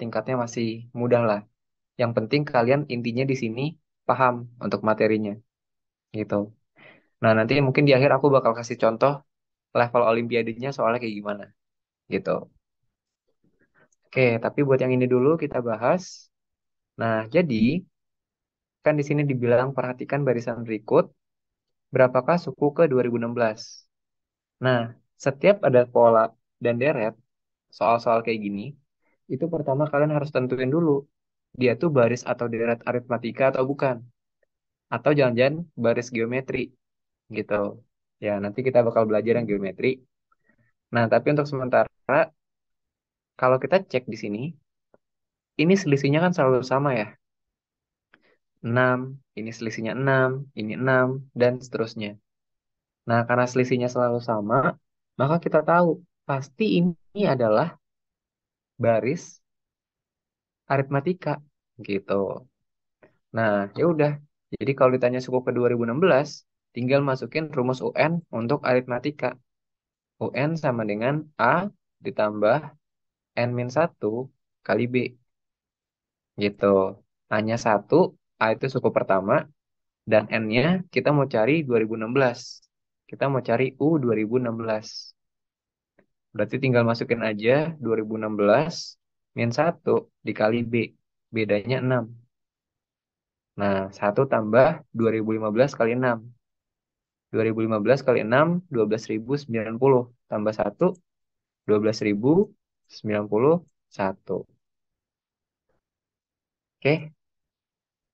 tingkatnya masih mudah lah. Yang penting kalian intinya di sini paham untuk materinya gitu. Nah, nanti mungkin di akhir aku bakal kasih contoh level olimpiadenya soalnya kayak gimana gitu. Oke, tapi buat yang ini dulu kita bahas. Nah, jadi kan di sini dibilang perhatikan barisan berikut berapakah suku ke 2016. Nah, setiap ada pola dan deret soal-soal kayak gini itu pertama kalian harus tentuin dulu dia tuh baris atau deret aritmatika atau bukan atau jangan-jangan baris geometri gitu ya nanti kita bakal belajar yang geometri nah tapi untuk sementara kalau kita cek di sini ini selisihnya kan selalu sama ya 6 ini selisihnya 6 ini 6 dan seterusnya nah karena selisihnya selalu sama maka kita tahu pasti ini adalah baris aritmatika gitu. Nah, ya udah. Jadi kalau ditanya suku ke 2016, tinggal masukin rumus UN untuk aritmatika. UN sama dengan A ditambah N-1 kali B. Gitu. Hanya satu, A itu suku pertama, dan N-nya kita mau cari 2016. Kita mau cari U 2016. Berarti tinggal masukin aja 2016 min 1 dikali B. Bedanya 6. Nah, 1 tambah 2015 kali 6. 2015 kali 6, 12.090. Tambah 1, 12.091. Oke.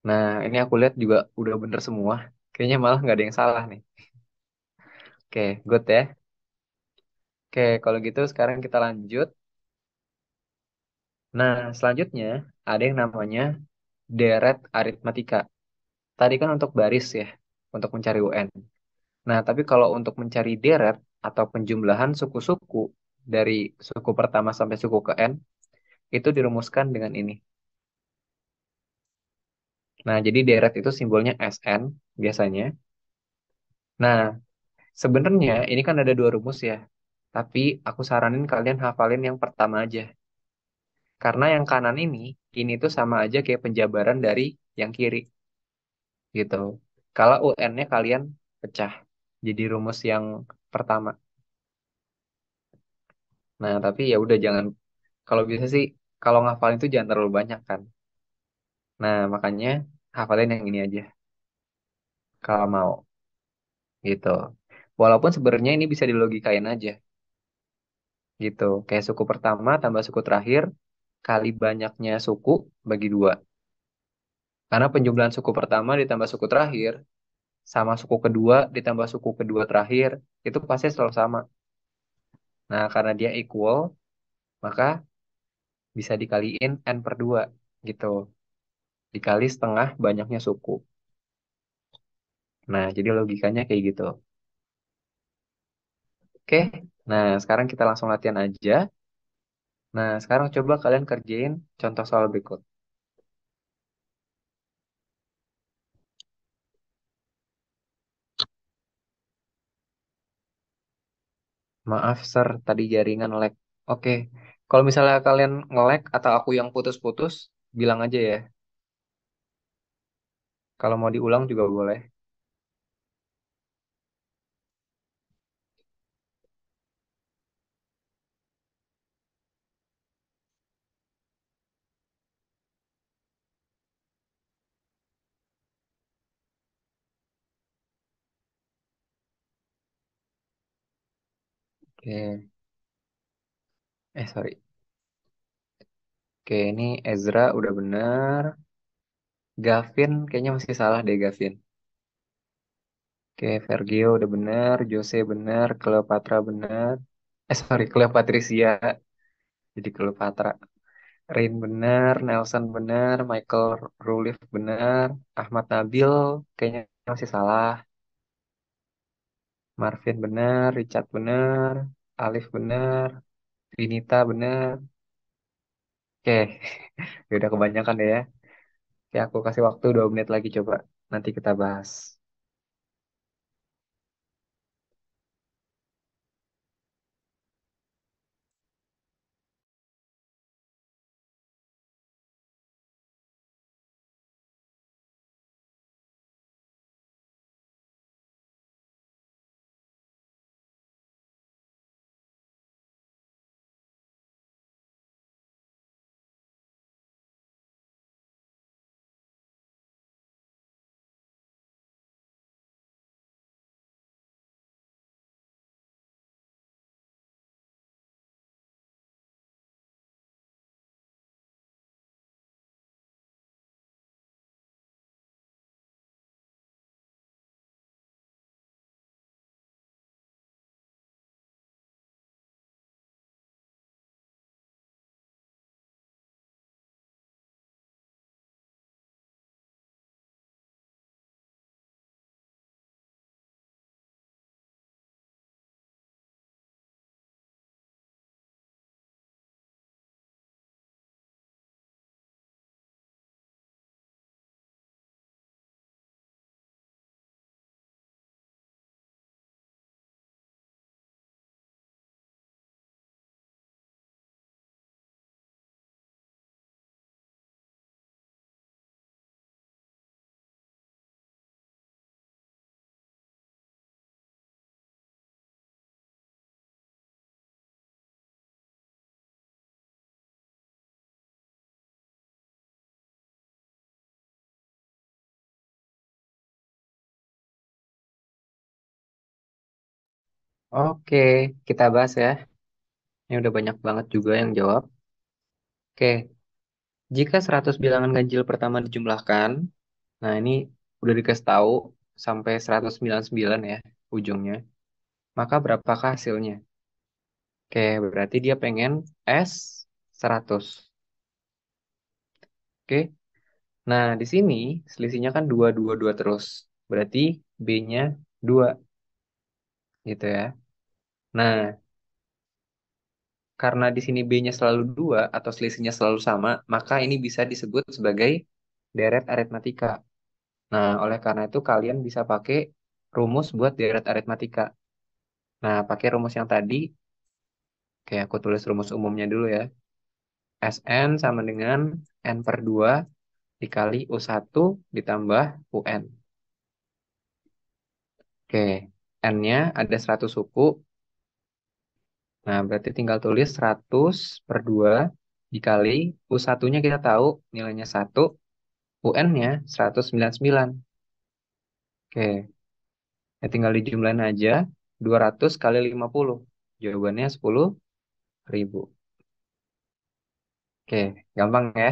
Nah, ini aku lihat juga udah bener semua. Kayaknya malah nggak ada yang salah nih. Oke, good ya. Oke, kalau gitu sekarang kita lanjut. Nah, selanjutnya ada yang namanya deret aritmatika. Tadi kan untuk baris ya, untuk mencari UN. Nah, tapi kalau untuk mencari deret atau penjumlahan suku-suku dari suku pertama sampai suku ke N, itu dirumuskan dengan ini. Nah, jadi deret itu simbolnya SN biasanya. Nah, sebenarnya ini kan ada dua rumus ya. Tapi aku saranin kalian hafalin yang pertama aja. Karena yang kanan ini, ini tuh sama aja kayak penjabaran dari yang kiri. Gitu. Kalau UN-nya kalian pecah. Jadi rumus yang pertama. Nah, tapi ya udah jangan. Kalau bisa sih, kalau ngafalin itu jangan terlalu banyak kan. Nah, makanya hafalin yang ini aja. Kalau mau. Gitu. Walaupun sebenarnya ini bisa dilogikain aja gitu. Kayak suku pertama tambah suku terakhir kali banyaknya suku bagi dua. Karena penjumlahan suku pertama ditambah suku terakhir sama suku kedua ditambah suku kedua terakhir itu pasti selalu sama. Nah, karena dia equal, maka bisa dikaliin n per 2 gitu. Dikali setengah banyaknya suku. Nah, jadi logikanya kayak gitu. Oke, nah sekarang kita langsung latihan aja. Nah, sekarang coba kalian kerjain contoh soal berikut. Maaf, sir, tadi jaringan lag. Oke, kalau misalnya kalian nge-lag atau aku yang putus-putus, bilang aja ya. Kalau mau diulang juga boleh. Oke. Eh, sorry. Oke, ini Ezra udah bener. Gavin kayaknya masih salah deh Gavin. Oke, Vergio udah bener. Jose bener. Cleopatra bener. Eh, sorry. Cleopatricia. Jadi Cleopatra. Rain bener. Nelson bener. Michael Rulif bener. Ahmad Nabil kayaknya masih salah. Marvin benar, Richard benar, Alif benar, Trinita benar. Oke, sudah ya udah kebanyakan deh ya. Oke, aku kasih waktu dua menit lagi coba. Nanti kita bahas. Oke, kita bahas ya. Ini udah banyak banget juga yang jawab. Oke, jika 100 bilangan ganjil pertama dijumlahkan, nah ini udah dikasih tahu sampai 199 ya ujungnya. Maka berapakah hasilnya? Oke, berarti dia pengen S 100. Oke. Nah, di sini selisihnya kan 2 2 2 terus. Berarti B-nya 2. Gitu ya. Nah, karena di sini B-nya selalu dua atau selisihnya selalu sama, maka ini bisa disebut sebagai deret aritmatika. Nah, oleh karena itu kalian bisa pakai rumus buat deret aritmatika. Nah, pakai rumus yang tadi, oke aku tulis rumus umumnya dulu ya. Sn sama dengan N per 2 dikali U1 ditambah UN. Oke, N-nya ada 100 suku, Nah, berarti tinggal tulis 100 per 2 dikali U1-nya kita tahu nilainya 1, UN-nya 199. Oke, ya, tinggal dijumlahin aja 200 kali 50. Jawabannya 10 ribu. Oke, gampang ya.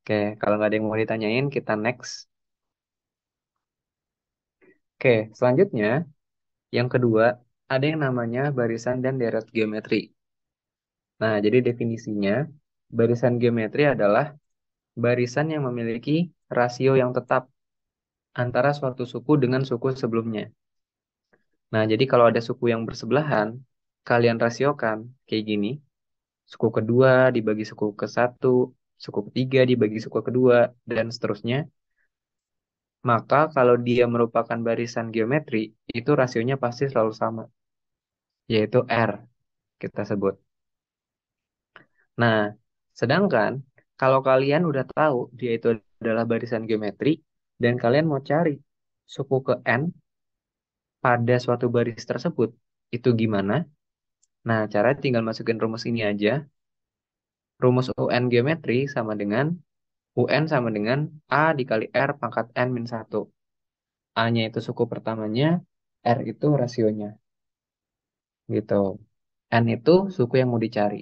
Oke, kalau nggak ada yang mau ditanyain, kita next. Oke, selanjutnya, yang kedua, ada yang namanya barisan dan deret geometri. Nah, jadi definisinya, barisan geometri adalah barisan yang memiliki rasio yang tetap antara suatu suku dengan suku sebelumnya. Nah, jadi kalau ada suku yang bersebelahan, kalian rasiokan kayak gini. Suku kedua dibagi suku ke satu, suku ketiga dibagi suku kedua, dan seterusnya. Maka kalau dia merupakan barisan geometri, itu rasionya pasti selalu sama yaitu R kita sebut. Nah, sedangkan kalau kalian udah tahu dia itu adalah barisan geometri dan kalian mau cari suku ke N pada suatu baris tersebut, itu gimana? Nah, cara tinggal masukin rumus ini aja. Rumus UN geometri sama dengan UN sama dengan A dikali R pangkat N min 1. A-nya itu suku pertamanya, R itu rasionya gitu. N itu suku yang mau dicari.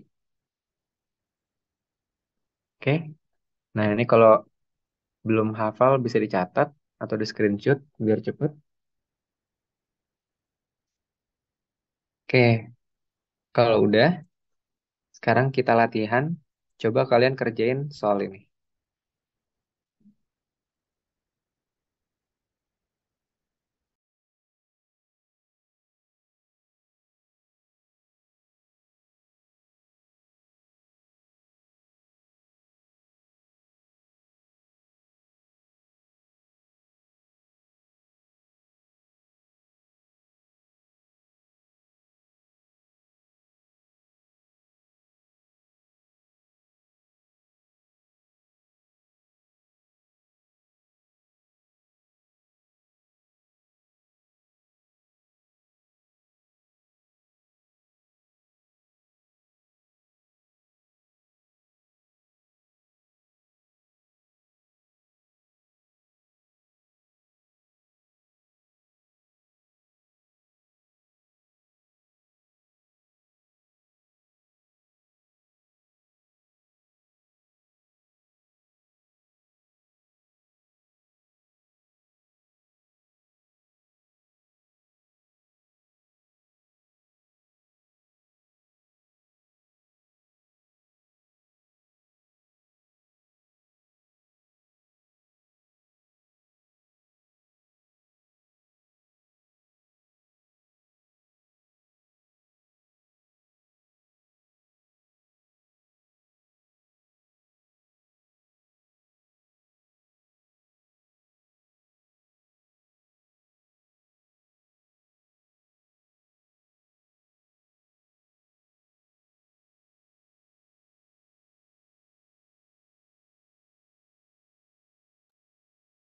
Oke. Nah, ini kalau belum hafal bisa dicatat atau di screenshot biar cepet. Oke. Kalau udah, sekarang kita latihan. Coba kalian kerjain soal ini.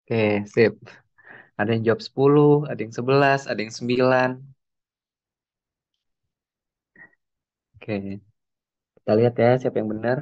Oke, eh, okay, sip. Ada yang jawab 10, ada yang 11, ada yang 9. Oke, Okay. kita lihat ya siapa yang benar.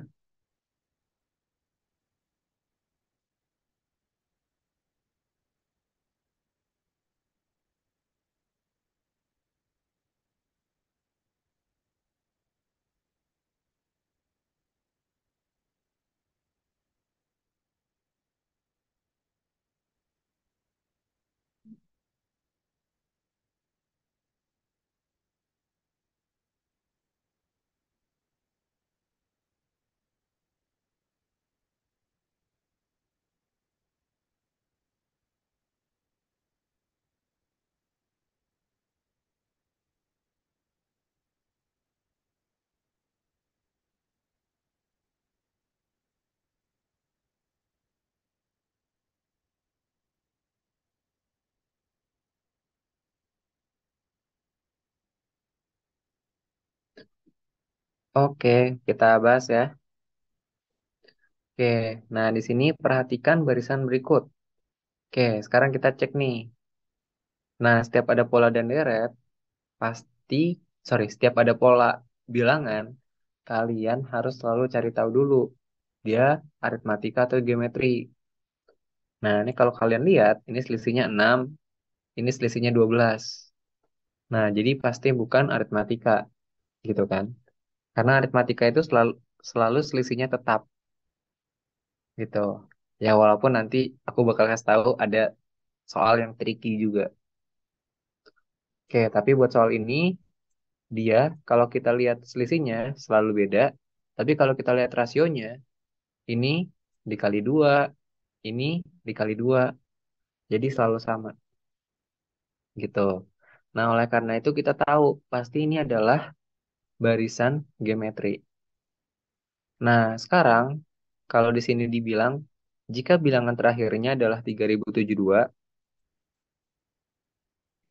Oke, kita bahas ya. Oke, nah di sini perhatikan barisan berikut. Oke, sekarang kita cek nih. Nah, setiap ada pola dan deret, pasti, sorry, setiap ada pola bilangan, kalian harus selalu cari tahu dulu dia aritmatika atau geometri. Nah, ini kalau kalian lihat, ini selisihnya 6, ini selisihnya 12. Nah, jadi pasti bukan aritmatika, gitu kan? Karena aritmatika itu selalu selalu selisihnya tetap gitu. Ya walaupun nanti aku bakal kasih tahu ada soal yang tricky juga. Oke, tapi buat soal ini dia kalau kita lihat selisihnya selalu beda, tapi kalau kita lihat rasionya ini dikali dua, ini dikali dua, jadi selalu sama gitu. Nah, oleh karena itu kita tahu pasti ini adalah barisan geometri. Nah, sekarang kalau di sini dibilang jika bilangan terakhirnya adalah 3072,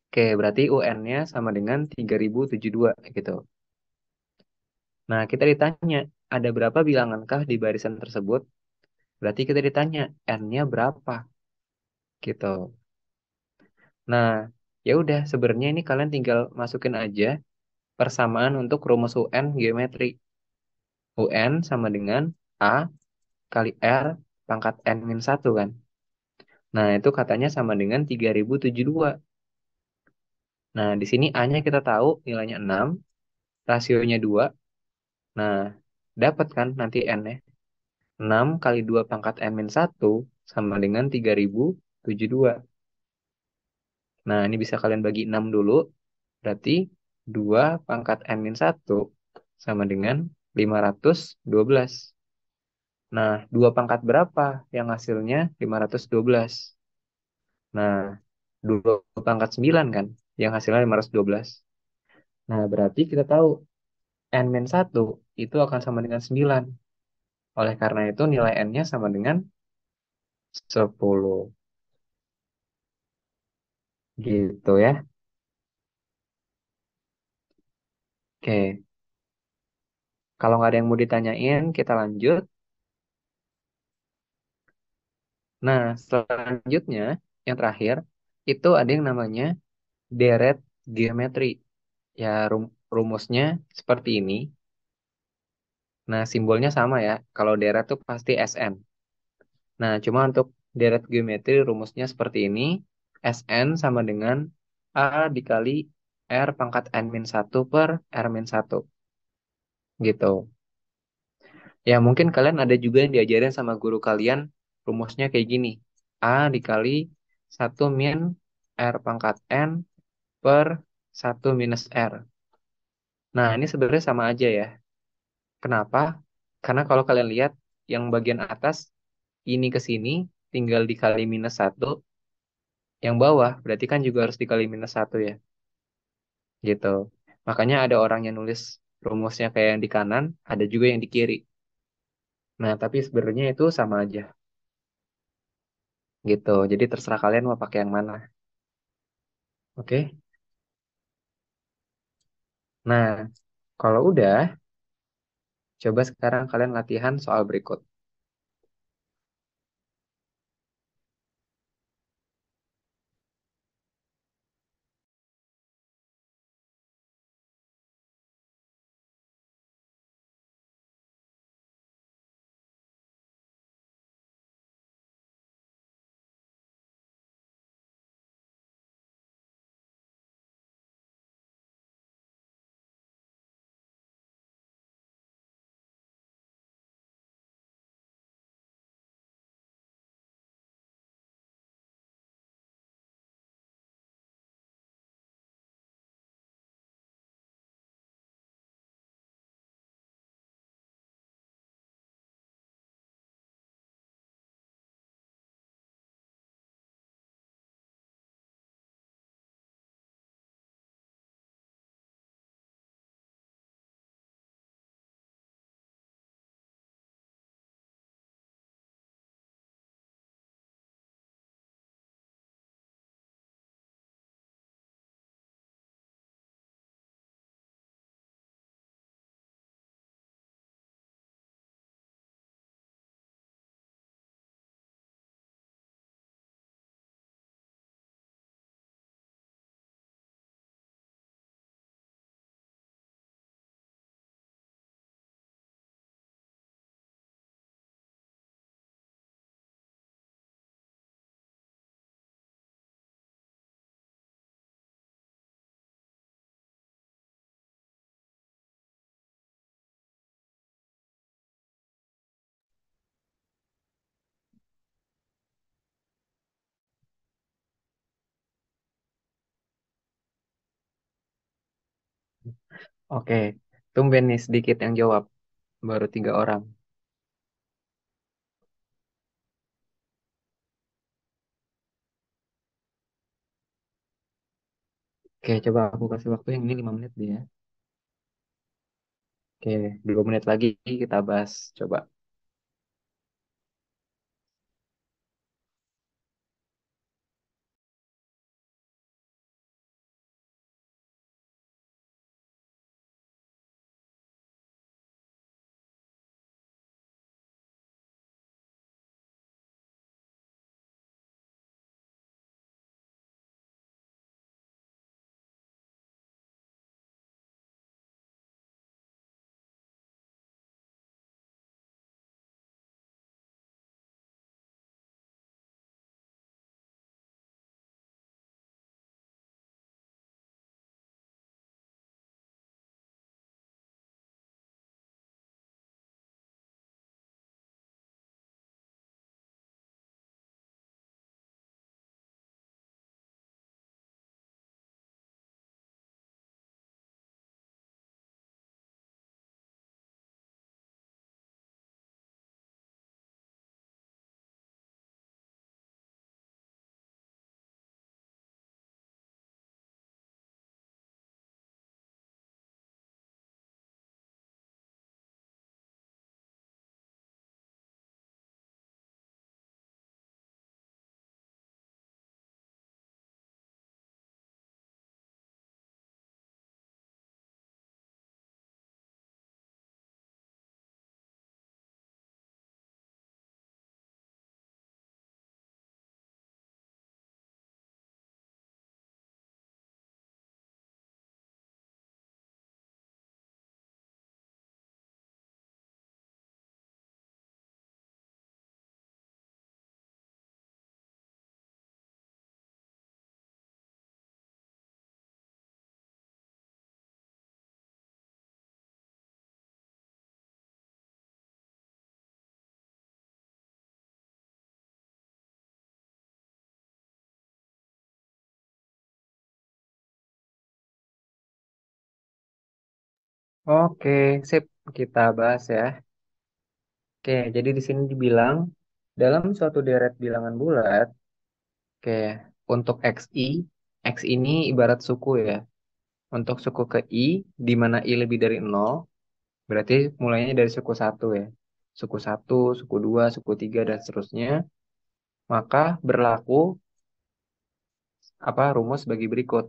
oke, berarti UN-nya sama dengan 3072 gitu. Nah, kita ditanya ada berapa bilangankah di barisan tersebut? Berarti kita ditanya n-nya berapa? Gitu. Nah, ya udah sebenarnya ini kalian tinggal masukin aja persamaan untuk rumus UN geometri. UN sama dengan A kali R pangkat N-1 kan. Nah, itu katanya sama dengan 3072. Nah, di sini A-nya kita tahu nilainya 6, rasionya 2. Nah, dapat kan nanti N-nya. 6 kali 2 pangkat N-1 sama dengan 3072. Nah, ini bisa kalian bagi 6 dulu. Berarti 2 pangkat N-1 sama dengan 512. Nah, 2 pangkat berapa yang hasilnya 512? Nah, 2 pangkat 9 kan yang hasilnya 512. Nah, berarti kita tahu N-1 itu akan sama dengan 9. Oleh karena itu nilai N-nya sama dengan 10. Gitu ya. Oke, kalau nggak ada yang mau ditanyain, kita lanjut. Nah, selanjutnya yang terakhir itu ada yang namanya deret geometri. Ya, rum- rumusnya seperti ini. Nah, simbolnya sama ya. Kalau deret tuh pasti SN. Nah, cuma untuk deret geometri rumusnya seperti ini. SN sama dengan A dikali R pangkat N-1 per R-1. Gitu. Ya mungkin kalian ada juga yang diajarin sama guru kalian rumusnya kayak gini. A dikali 1 min R pangkat N per 1 minus R. Nah ini sebenarnya sama aja ya. Kenapa? Karena kalau kalian lihat yang bagian atas ini ke sini tinggal dikali minus 1. Yang bawah berarti kan juga harus dikali minus 1 ya gitu. Makanya ada orang yang nulis rumusnya kayak yang di kanan, ada juga yang di kiri. Nah, tapi sebenarnya itu sama aja. Gitu. Jadi terserah kalian mau pakai yang mana. Oke. Nah, kalau udah, coba sekarang kalian latihan soal berikut. Oke, tumben nih sedikit yang jawab. Baru tiga orang. Oke, coba aku kasih waktu yang ini lima menit dia. Ya. Oke, dua menit lagi kita bahas. Coba. Oke, sip. Kita bahas ya. Oke, jadi di sini dibilang dalam suatu deret bilangan bulat, oke, untuk XI, X ini ibarat suku ya. Untuk suku ke I, di mana I lebih dari 0, berarti mulainya dari suku 1 ya. Suku 1, suku 2, suku 3, dan seterusnya. Maka berlaku apa rumus bagi berikut.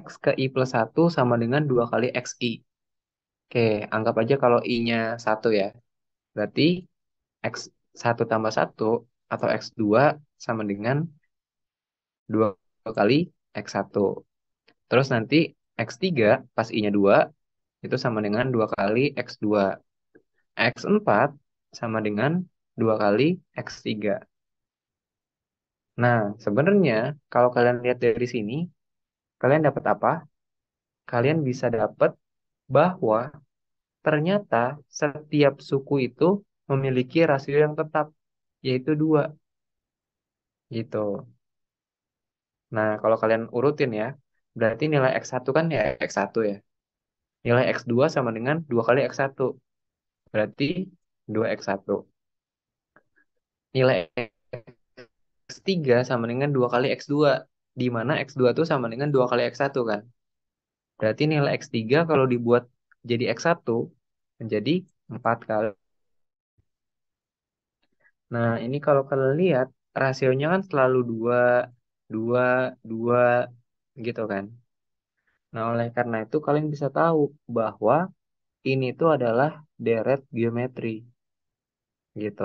X ke I plus 1 sama dengan 2 kali XI. Oke, anggap aja kalau i-nya satu ya. Berarti x1 tambah 1 atau x2 sama dengan 2 kali x1. Terus nanti x3 pas i-nya 2 itu sama dengan 2 kali x2. x4 sama dengan 2 kali x3. Nah, sebenarnya kalau kalian lihat dari sini, kalian dapat apa? Kalian bisa dapat bahwa ternyata setiap suku itu memiliki rasio yang tetap, yaitu dua. Gitu. Nah, kalau kalian urutin ya, berarti nilai X1 kan ya X1 ya. Nilai X2 sama dengan 2 kali X1. Berarti 2X1. Nilai X3 sama dengan 2 kali X2. Di mana X2 itu sama dengan 2 kali X1 kan. Berarti nilai X3 kalau dibuat jadi X1 menjadi 4 kali. Nah, ini kalau kalian lihat, rasionya kan selalu 2, 2, 2, gitu kan. Nah, oleh karena itu kalian bisa tahu bahwa ini tuh adalah deret geometri. Gitu.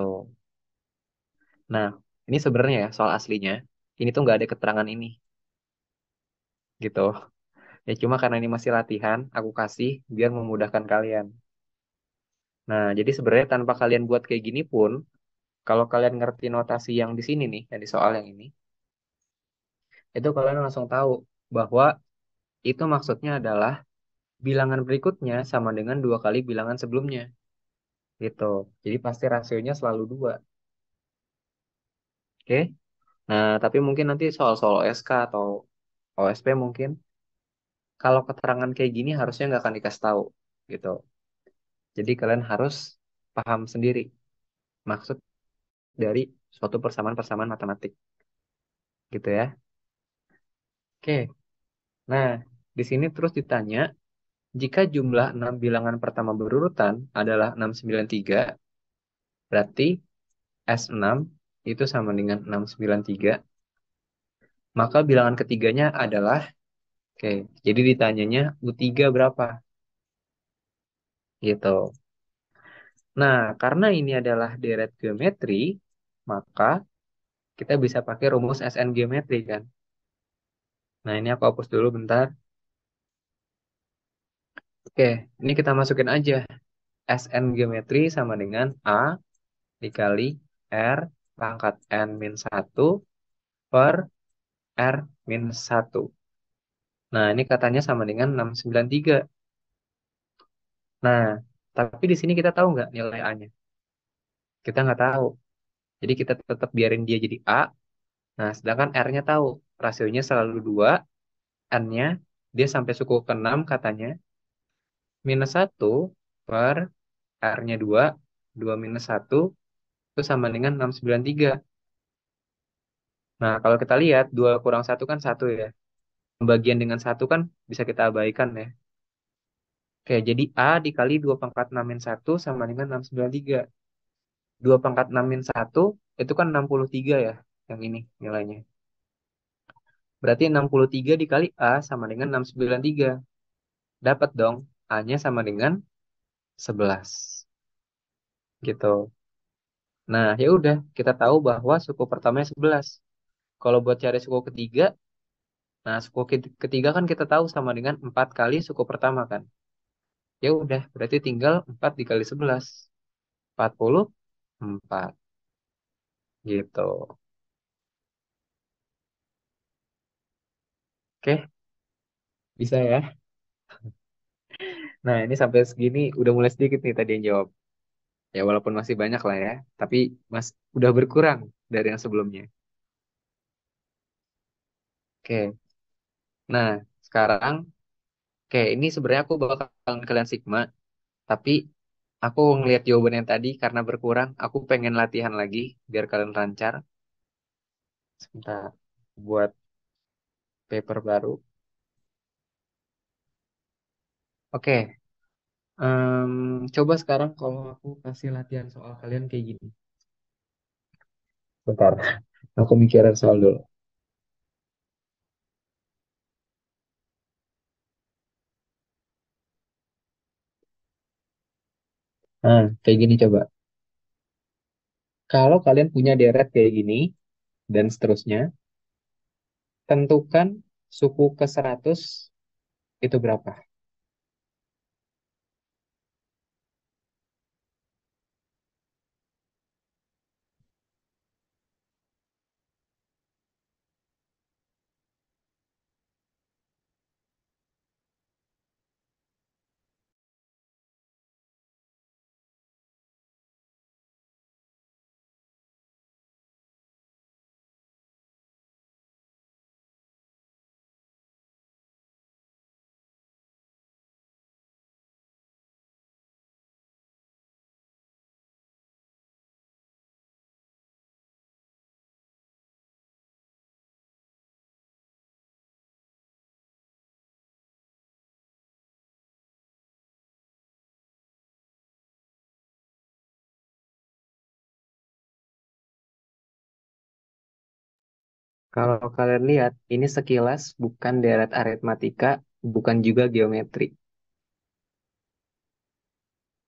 Nah, ini sebenarnya ya soal aslinya. Ini tuh nggak ada keterangan ini. Gitu. Ya cuma karena ini masih latihan, aku kasih biar memudahkan kalian. Nah, jadi sebenarnya tanpa kalian buat kayak gini pun, kalau kalian ngerti notasi yang di sini nih, yang di soal yang ini, itu kalian langsung tahu bahwa itu maksudnya adalah bilangan berikutnya sama dengan dua kali bilangan sebelumnya. Gitu. Jadi pasti rasionya selalu dua. Oke. Nah, tapi mungkin nanti soal-soal SK atau OSP mungkin kalau keterangan kayak gini harusnya nggak akan dikasih tahu gitu. Jadi kalian harus paham sendiri maksud dari suatu persamaan-persamaan matematik. Gitu ya. Oke. Nah, di sini terus ditanya jika jumlah 6 bilangan pertama berurutan adalah 693, berarti S6 itu sama dengan 693. Maka bilangan ketiganya adalah Oke, jadi ditanyanya U3 berapa? Gitu. Nah, karena ini adalah deret geometri, maka kita bisa pakai rumus SN geometri kan. Nah, ini aku hapus dulu bentar. Oke, ini kita masukin aja. SN geometri sama dengan A dikali R pangkat N minus 1 per R minus 1. Nah, ini katanya sama dengan 693. Nah, tapi di sini kita tahu nggak nilai A-nya? Kita nggak tahu. Jadi kita tetap biarin dia jadi A. Nah, sedangkan R-nya tahu. Rasionya selalu 2. N-nya dia sampai suku ke-6 katanya. Minus 1 per R-nya 2. 2 minus 1 itu sama dengan 693. Nah, kalau kita lihat 2 kurang 1 kan 1 ya pembagian dengan satu kan bisa kita abaikan ya. Oke, jadi A dikali 2 pangkat 6 min 1 sama dengan 693. 2 pangkat 6 min 1 itu kan 63 ya yang ini nilainya. Berarti 63 dikali A sama dengan 693. Dapat dong, A-nya sama dengan 11. Gitu. Nah, ya udah, kita tahu bahwa suku pertamanya 11. Kalau buat cari suku ketiga, Nah, suku ketiga kan kita tahu sama dengan 4 kali suku pertama kan. Ya udah, berarti tinggal 4 dikali 11. 44. Gitu. Oke. Bisa ya? Nah, ini sampai segini udah mulai sedikit nih tadi yang jawab. Ya, walaupun masih banyak lah ya. Tapi mas udah berkurang dari yang sebelumnya. Oke, Nah, sekarang kayak ini sebenarnya aku bakalan kalian Sigma, tapi aku ngelihat jawaban yang tadi karena berkurang, aku pengen latihan lagi biar kalian lancar. Sebentar, buat paper baru. Oke, um, coba sekarang kalau aku kasih latihan soal kalian kayak gini. Bentar, aku mikirin soal dulu. Nah, kayak gini coba. Kalau kalian punya deret kayak gini, dan seterusnya, tentukan suku ke 100 itu berapa. Kalau kalian lihat, ini sekilas bukan deret aritmatika, bukan juga geometri.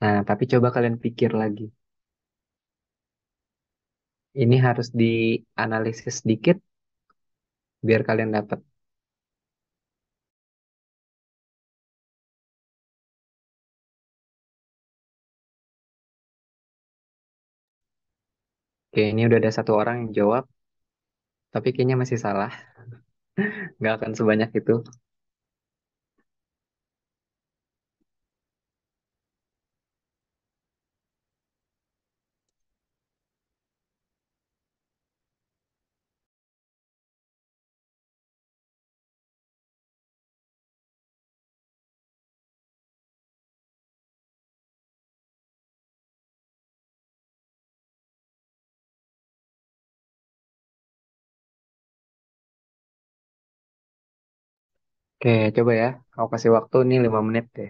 Nah, tapi coba kalian pikir lagi. Ini harus dianalisis sedikit biar kalian dapat. Oke, ini udah ada satu orang yang jawab tapi kayaknya masih salah. Nggak akan sebanyak itu. Oke, coba ya. Aku kasih waktu nih 5 menit deh.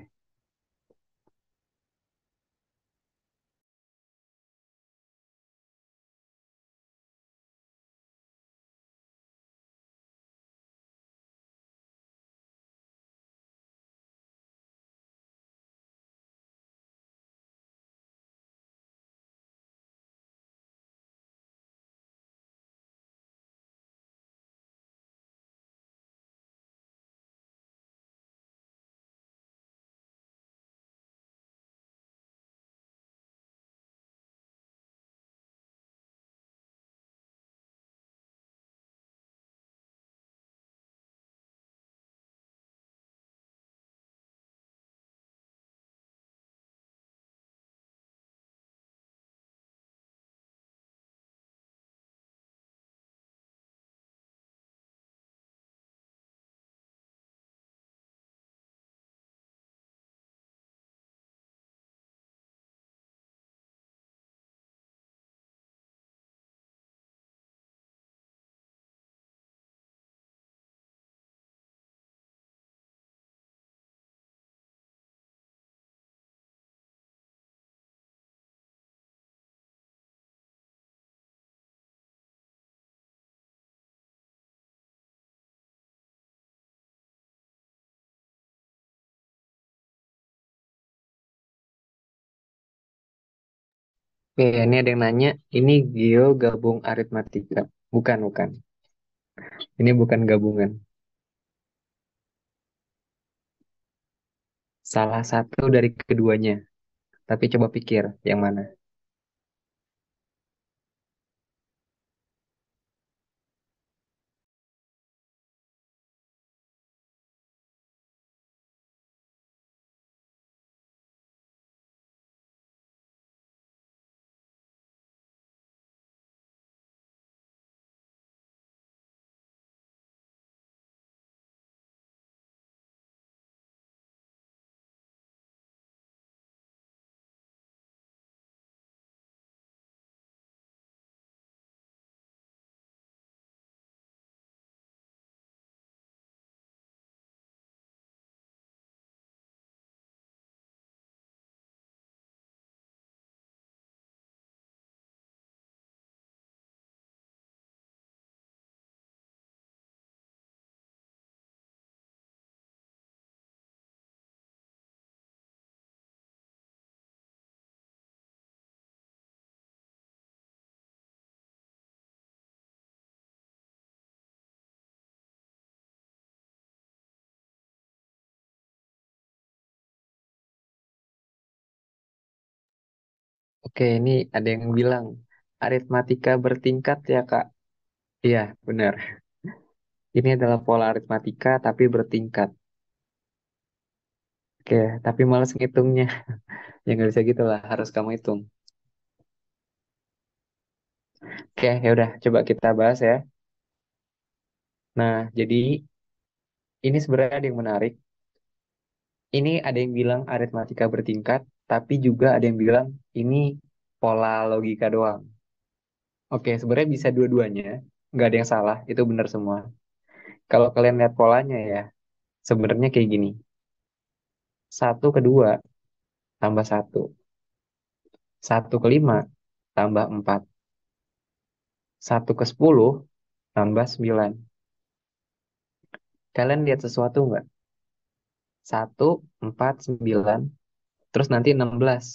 Oke, ini ada yang nanya, ini geo gabung aritmatika. Bukan, bukan. Ini bukan gabungan. Salah satu dari keduanya. Tapi coba pikir yang mana. Oke, ini ada yang bilang aritmatika bertingkat ya, Kak. Iya, benar. Ini adalah pola aritmatika tapi bertingkat. Oke, tapi males ngitungnya. Ya nggak bisa gitu lah, harus kamu hitung. Oke, ya udah coba kita bahas ya. Nah, jadi ini sebenarnya ada yang menarik. Ini ada yang bilang aritmatika bertingkat, tapi juga ada yang bilang ini pola logika doang. Oke, sebenarnya bisa dua-duanya, nggak ada yang salah, itu benar semua. Kalau kalian lihat polanya ya, sebenarnya kayak gini. Satu ke dua, tambah satu, satu ke lima, tambah empat, satu ke sepuluh tambah sembilan. Kalian lihat sesuatu nggak? Satu, empat, sembilan, terus nanti enam belas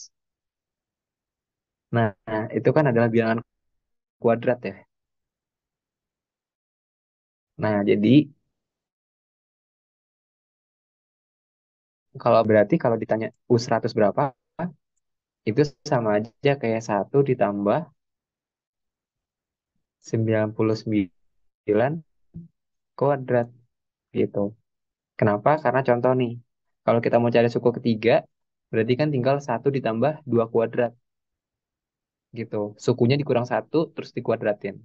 Nah, itu kan adalah bilangan kuadrat ya. Nah, jadi kalau berarti kalau ditanya U100 berapa, itu sama aja kayak satu ditambah 99 kuadrat gitu. Kenapa? Karena contoh nih, kalau kita mau cari suku ketiga, berarti kan tinggal satu ditambah dua kuadrat gitu. Sukunya dikurang satu terus dikuadratin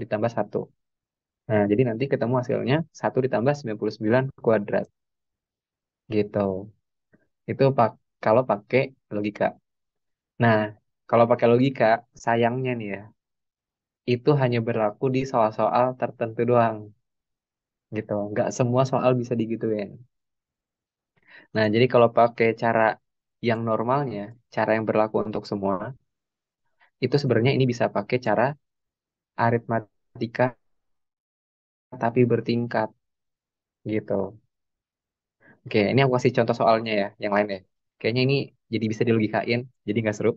ditambah satu. Nah, jadi nanti ketemu hasilnya satu ditambah 99 kuadrat. Gitu. Itu pak kalau pakai logika. Nah, kalau pakai logika, sayangnya nih ya, itu hanya berlaku di soal-soal tertentu doang. Gitu. Nggak semua soal bisa digituin. Nah, jadi kalau pakai cara yang normalnya, cara yang berlaku untuk semua, itu sebenarnya ini bisa pakai cara aritmatika tapi bertingkat gitu. Oke, ini aku kasih contoh soalnya ya, yang lain ya. Kayaknya ini jadi bisa dilogikain, jadi nggak seru.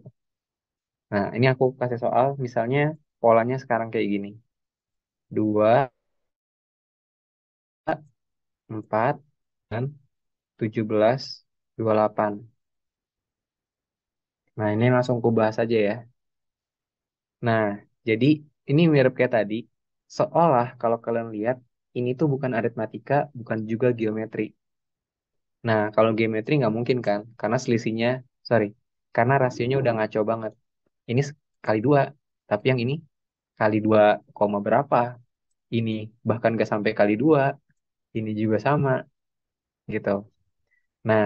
Nah, ini aku kasih soal, misalnya polanya sekarang kayak gini. Dua, empat, dan tujuh belas, dua delapan. Nah, ini langsung aku bahas aja ya. Nah, jadi ini mirip kayak tadi, seolah kalau kalian lihat, ini tuh bukan aritmatika, bukan juga geometri. Nah, kalau geometri nggak mungkin kan, karena selisihnya, sorry, karena rasionya udah ngaco banget. Ini kali dua, tapi yang ini kali dua koma berapa. Ini bahkan nggak sampai kali dua, ini juga sama, gitu. Nah,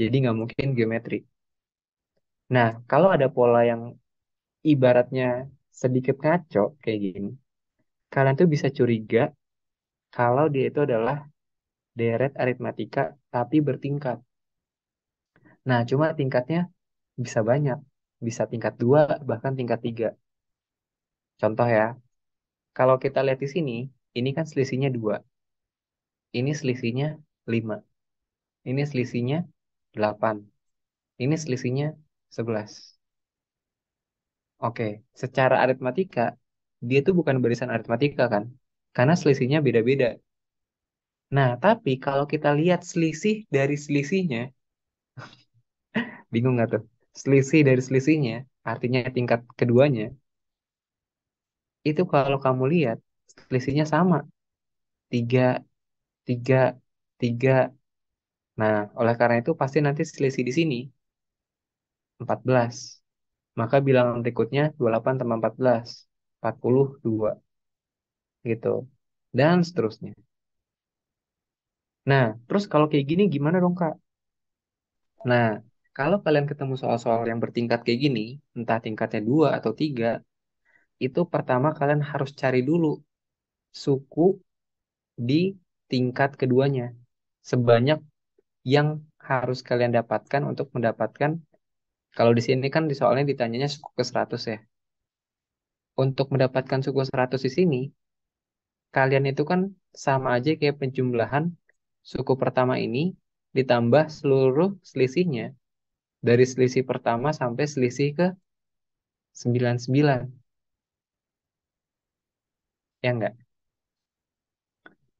jadi nggak mungkin geometri. Nah, kalau ada pola yang ibaratnya sedikit ngaco kayak gini, kalian tuh bisa curiga kalau dia itu adalah deret aritmatika tapi bertingkat. Nah, cuma tingkatnya bisa banyak. Bisa tingkat 2, bahkan tingkat 3. Contoh ya, kalau kita lihat di sini, ini kan selisihnya 2. Ini selisihnya 5. Ini selisihnya 8. Ini selisihnya 11. Oke, secara aritmatika dia tuh bukan barisan aritmatika kan? Karena selisihnya beda-beda. Nah, tapi kalau kita lihat selisih dari selisihnya, bingung nggak tuh? Selisih dari selisihnya, artinya tingkat keduanya, itu kalau kamu lihat selisihnya sama. Tiga, tiga, tiga. Nah, oleh karena itu pasti nanti selisih di sini. 14 maka bilangan berikutnya 28 tambah 14, 42. Gitu. Dan seterusnya. Nah, terus kalau kayak gini gimana dong, Kak? Nah, kalau kalian ketemu soal-soal yang bertingkat kayak gini, entah tingkatnya 2 atau 3, itu pertama kalian harus cari dulu suku di tingkat keduanya. Sebanyak yang harus kalian dapatkan untuk mendapatkan kalau di sini kan soalnya ditanyanya suku ke 100 ya. Untuk mendapatkan suku 100 di sini, kalian itu kan sama aja kayak penjumlahan suku pertama ini ditambah seluruh selisihnya dari selisih pertama sampai selisih ke 99. Ya enggak?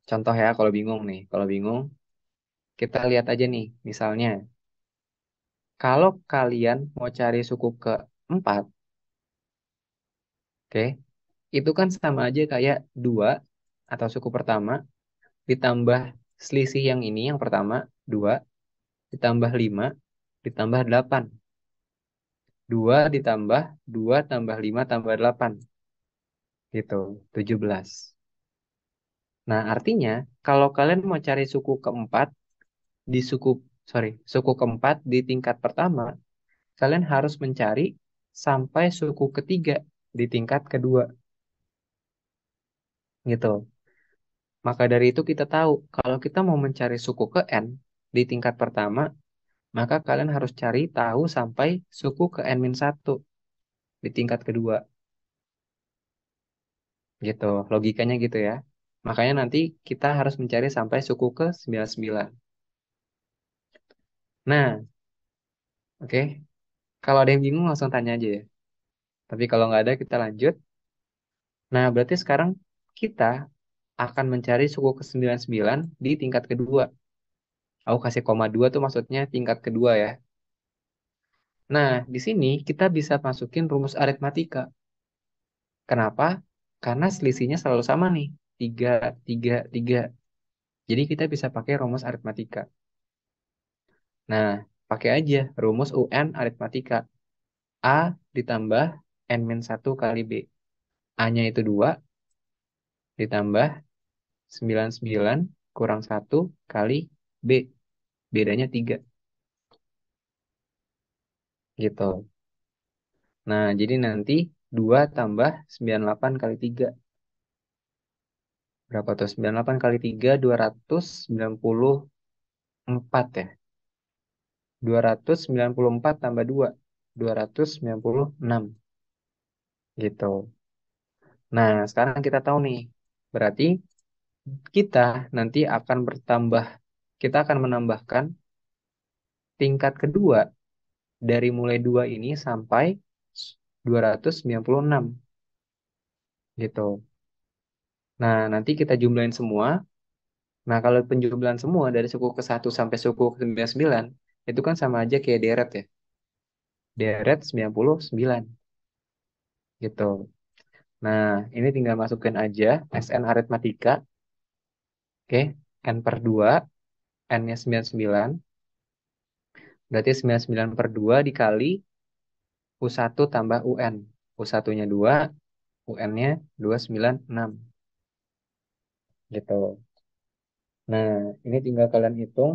Contoh ya kalau bingung nih, kalau bingung kita lihat aja nih misalnya kalau kalian mau cari suku keempat, oke, itu kan sama aja kayak dua atau suku pertama ditambah selisih yang ini yang pertama dua ditambah lima ditambah delapan dua ditambah dua tambah lima tambah delapan gitu tujuh belas. Nah artinya kalau kalian mau cari suku keempat di suku sorry, suku keempat di tingkat pertama, kalian harus mencari sampai suku ketiga di tingkat kedua. Gitu. Maka dari itu kita tahu, kalau kita mau mencari suku ke N di tingkat pertama, maka kalian harus cari tahu sampai suku ke N-1 di tingkat kedua. Gitu, logikanya gitu ya. Makanya nanti kita harus mencari sampai suku ke 99. Nah, oke. Kalau ada yang bingung langsung tanya aja ya. Tapi kalau nggak ada kita lanjut. Nah, berarti sekarang kita akan mencari suku ke-99 di tingkat kedua. Aku kasih koma dua tuh maksudnya tingkat kedua ya. Nah, di sini kita bisa masukin rumus aritmatika. Kenapa? Karena selisihnya selalu sama nih. 3, 3, 3. Jadi kita bisa pakai rumus aritmatika. Nah, pakai aja rumus UN aritmatika. A ditambah N-1 kali B. A-nya itu 2 ditambah 99 kurang 1 kali B. Bedanya 3. Gitu. Nah, jadi nanti 2 tambah 98 kali 3. Berapa tuh? 98 kali 3, 294 ya. 294 tambah 2, 296. Gitu. Nah, sekarang kita tahu nih, berarti kita nanti akan bertambah, kita akan menambahkan tingkat kedua dari mulai 2 ini sampai 296. Gitu. Nah, nanti kita jumlahin semua. Nah, kalau penjumlahan semua dari suku ke-1 sampai suku ke-99, itu kan sama aja kayak deret ya. Deret 99. Gitu. Nah, ini tinggal masukkan aja SN aritmatika. Oke, N per 2. N-nya 99. Berarti 99 per 2 dikali U1 tambah UN. U1-nya 2, UN-nya 296. Gitu. Nah, ini tinggal kalian hitung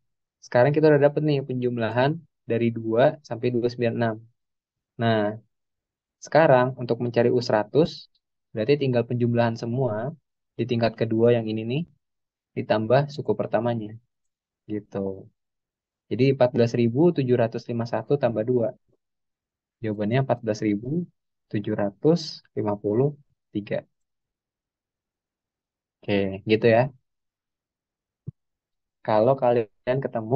Sekarang kita udah dapet nih penjumlahan dari 2 sampai 296. Nah, sekarang untuk mencari U100, berarti tinggal penjumlahan semua di tingkat kedua yang ini nih, ditambah suku pertamanya. Gitu. Jadi 14.751 tambah 2. Jawabannya 14.753. Oke, gitu ya kalau kalian ketemu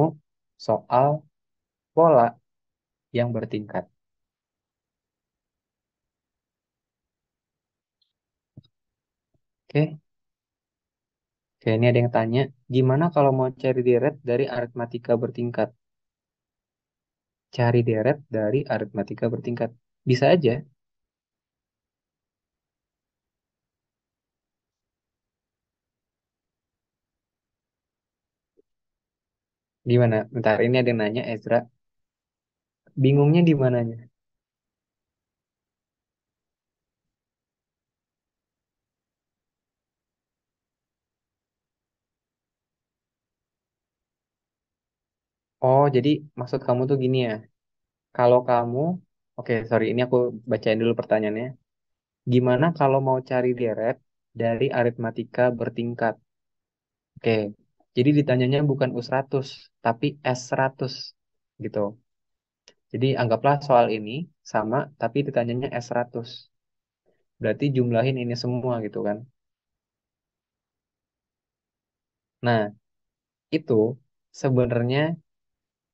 soal pola yang bertingkat. Oke. Oke, ini ada yang tanya, gimana kalau mau cari deret dari aritmatika bertingkat? Cari deret dari aritmatika bertingkat. Bisa aja Gimana? Bentar, ini ada yang nanya, Ezra. Bingungnya di mananya? Oh, jadi maksud kamu tuh gini ya. Kalau kamu, oke, sorry, ini aku bacain dulu pertanyaannya. Gimana kalau mau cari deret dari aritmatika bertingkat? Oke, jadi ditanyanya bukan U100, tapi S100 gitu. Jadi anggaplah soal ini sama, tapi ditanyanya S100. Berarti jumlahin ini semua gitu kan. Nah, itu sebenarnya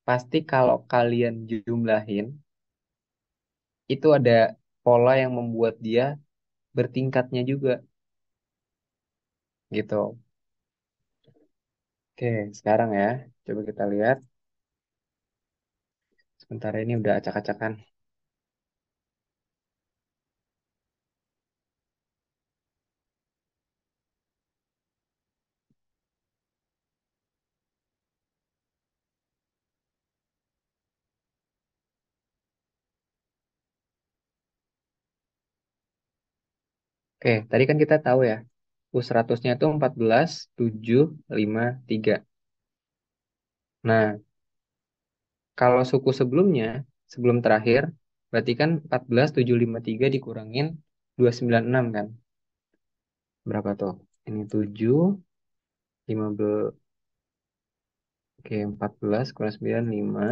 pasti kalau kalian jumlahin, itu ada pola yang membuat dia bertingkatnya juga. Gitu. Oke, sekarang ya. Coba kita lihat. Sementara ini udah acak-acakan. Oke, tadi kan kita tahu ya. U100-nya itu 14753. Nah, kalau suku sebelumnya, sebelum terakhir, berarti kan 14753 dikurangin 296 kan? Berapa tuh? Ini 7, 15, Oke, 14 kurang 9, 5.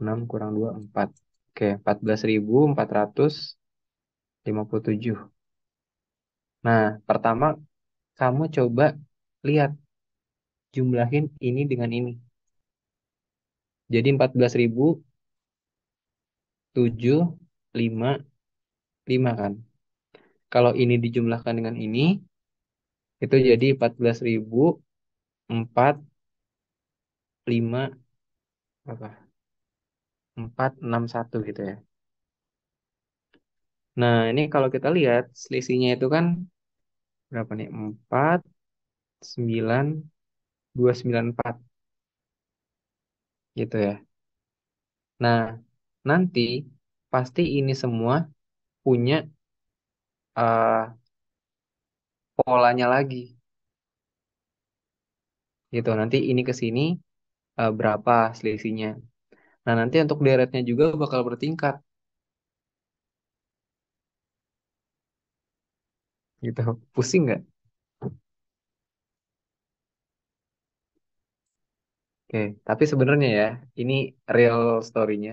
6 kurang 2, 4. Oke, 14.457. Nah, pertama kamu coba lihat jumlahin ini dengan ini. Jadi 14.000 7, 5, 5 kan. Kalau ini dijumlahkan dengan ini, itu jadi 14.000 4, 5, apa? 4, 6, 1 gitu ya. Nah, ini kalau kita lihat selisihnya itu kan berapa nih? empat sembilan dua sembilan empat Gitu ya. Nah, nanti pasti ini semua punya uh, polanya lagi. Gitu, nanti ini ke sini uh, berapa selisihnya. Nah, nanti untuk deretnya juga bakal bertingkat. gitu pusing nggak oke tapi sebenarnya ya ini real storynya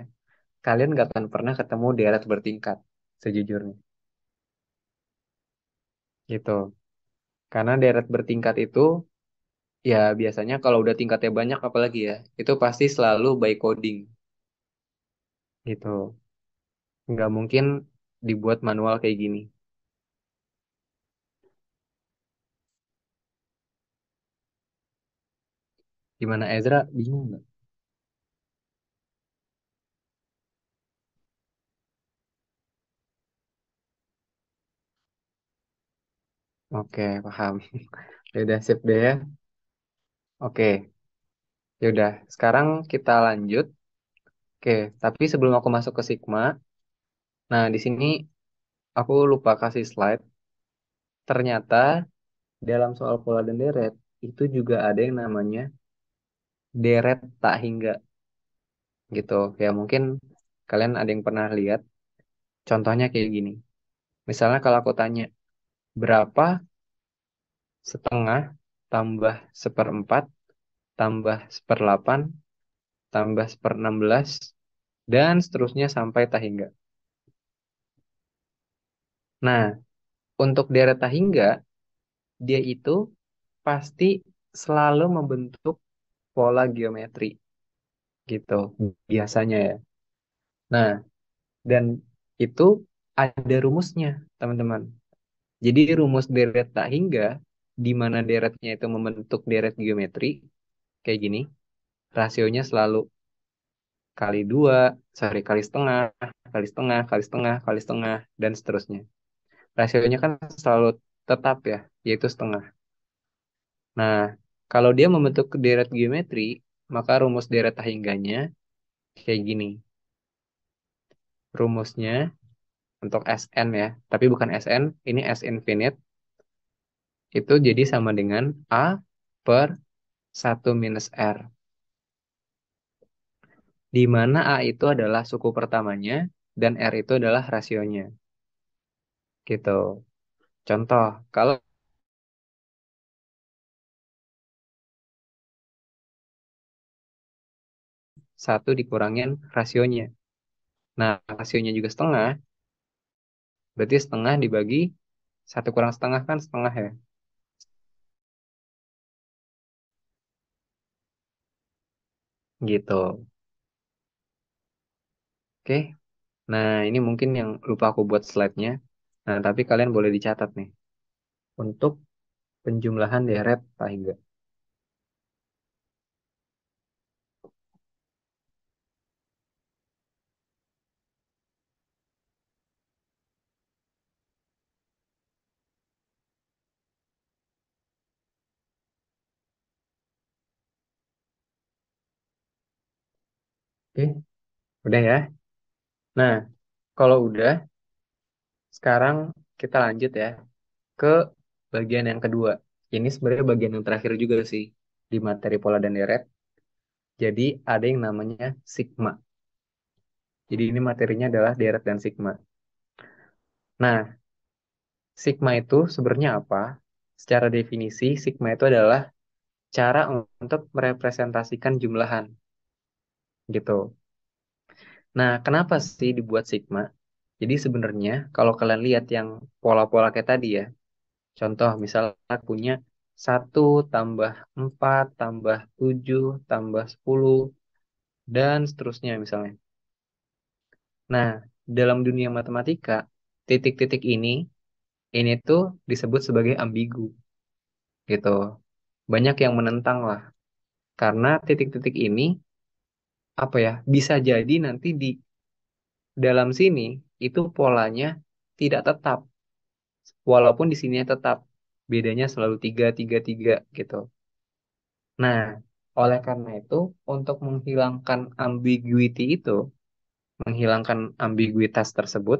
kalian nggak akan pernah ketemu deret bertingkat sejujurnya gitu karena deret bertingkat itu ya biasanya kalau udah tingkatnya banyak apalagi ya itu pasti selalu by coding gitu nggak mungkin dibuat manual kayak gini Gimana Ezra? Bingung nggak? Oke, paham. Ya udah sip deh ya. Oke, ya udah. Sekarang kita lanjut. Oke, tapi sebelum aku masuk ke Sigma, nah di sini aku lupa kasih slide. Ternyata dalam soal pola dan deret itu juga ada yang namanya deret tak hingga gitu ya mungkin kalian ada yang pernah lihat contohnya kayak gini misalnya kalau aku tanya berapa setengah tambah seperempat tambah seperdelapan tambah seperenam belas dan seterusnya sampai tak hingga nah untuk deret tak hingga dia itu pasti selalu membentuk pola geometri gitu biasanya ya. Nah, dan itu ada rumusnya, teman-teman. Jadi rumus deret tak hingga di mana deretnya itu membentuk deret geometri kayak gini, rasionya selalu kali dua, sorry kali setengah, kali setengah, kali setengah, kali setengah, dan seterusnya. Rasionya kan selalu tetap ya, yaitu setengah. Nah, kalau dia membentuk deret geometri, maka rumus deret tahingganya kayak gini. Rumusnya untuk Sn ya, tapi bukan Sn, ini S infinite. Itu jadi sama dengan A per 1 minus R. Di mana A itu adalah suku pertamanya, dan R itu adalah rasionya. Gitu. Contoh, kalau satu dikurangin rasionya. Nah, rasionya juga setengah, berarti setengah dibagi satu kurang setengah kan setengah ya. Gitu. Oke. Nah, ini mungkin yang lupa aku buat slide-nya. Nah, tapi kalian boleh dicatat nih. Untuk penjumlahan deret hingga Udah ya. Nah, kalau udah, sekarang kita lanjut ya ke bagian yang kedua. Ini sebenarnya bagian yang terakhir juga sih di materi pola dan deret. Jadi ada yang namanya sigma. Jadi ini materinya adalah deret dan sigma. Nah, sigma itu sebenarnya apa? Secara definisi, sigma itu adalah cara untuk merepresentasikan jumlahan. Gitu. Nah, kenapa sih dibuat sigma? Jadi sebenarnya kalau kalian lihat yang pola-pola kayak tadi ya, contoh misalnya punya 1 tambah 4 tambah 7 tambah 10 dan seterusnya misalnya. Nah, dalam dunia matematika, titik-titik ini ini tuh disebut sebagai ambigu. Gitu. Banyak yang menentang lah. Karena titik-titik ini apa ya bisa jadi nanti di dalam sini itu polanya tidak tetap walaupun di sini tetap bedanya selalu tiga tiga tiga gitu nah oleh karena itu untuk menghilangkan ambiguity itu menghilangkan ambiguitas tersebut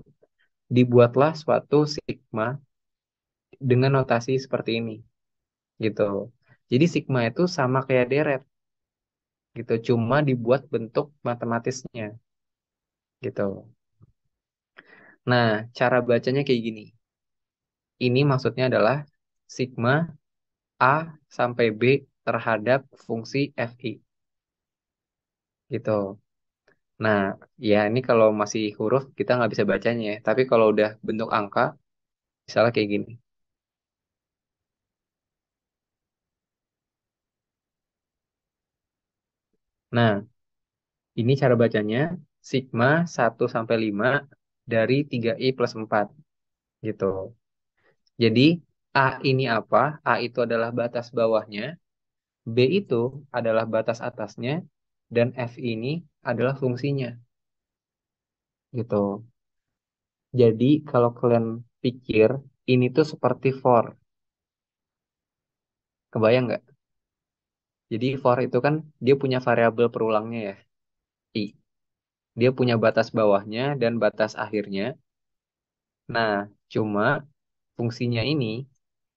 dibuatlah suatu sigma dengan notasi seperti ini gitu jadi sigma itu sama kayak deret gitu cuma dibuat bentuk matematisnya gitu nah cara bacanya kayak gini ini maksudnya adalah sigma a sampai b terhadap fungsi fi gitu Nah, ya ini kalau masih huruf kita nggak bisa bacanya ya. Tapi kalau udah bentuk angka, misalnya kayak gini. Nah, ini cara bacanya sigma 1 sampai 5 dari 3i plus 4. Gitu. Jadi A ini apa? A itu adalah batas bawahnya, B itu adalah batas atasnya, dan F ini adalah fungsinya. Gitu. Jadi kalau kalian pikir, ini tuh seperti for. Kebayang nggak? Jadi for itu kan dia punya variabel perulangnya ya. I. Dia punya batas bawahnya dan batas akhirnya. Nah, cuma fungsinya ini,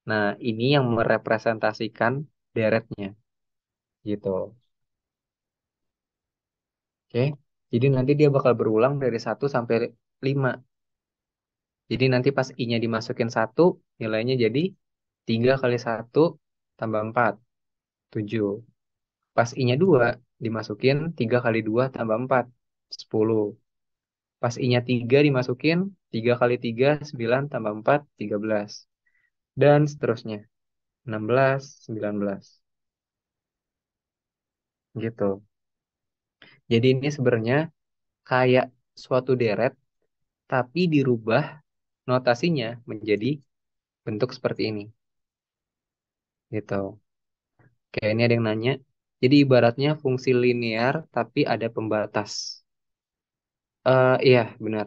nah ini yang merepresentasikan deretnya. Gitu. Oke, jadi nanti dia bakal berulang dari 1 sampai 5. Jadi nanti pas I-nya dimasukin 1, nilainya jadi 3 kali 1 tambah 4. 7. Pas I-nya 2, dimasukin 3 kali 2 tambah 4, 10. Pas I-nya 3 dimasukin 3 kali 3, 9 tambah 4, 13. Dan seterusnya. 16, 19. Gitu. Jadi ini sebenarnya kayak suatu deret, tapi dirubah notasinya menjadi bentuk seperti ini. Gitu. Oke, ini ada yang nanya. Jadi ibaratnya fungsi linear tapi ada pembatas. Eh iya, benar.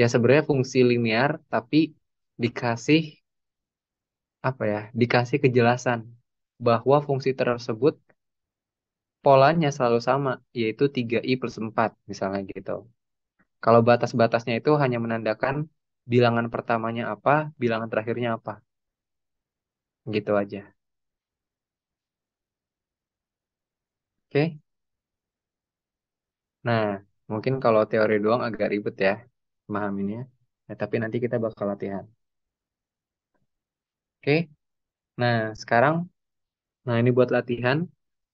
Ya sebenarnya fungsi linear tapi dikasih apa ya? Dikasih kejelasan bahwa fungsi tersebut polanya selalu sama, yaitu 3i plus 4 misalnya gitu. Kalau batas-batasnya itu hanya menandakan bilangan pertamanya apa, bilangan terakhirnya apa. Gitu aja. Oke. Nah, mungkin kalau teori doang agak ribet ya ini Ya, eh, tapi nanti kita bakal latihan. Oke. Nah, sekarang nah ini buat latihan,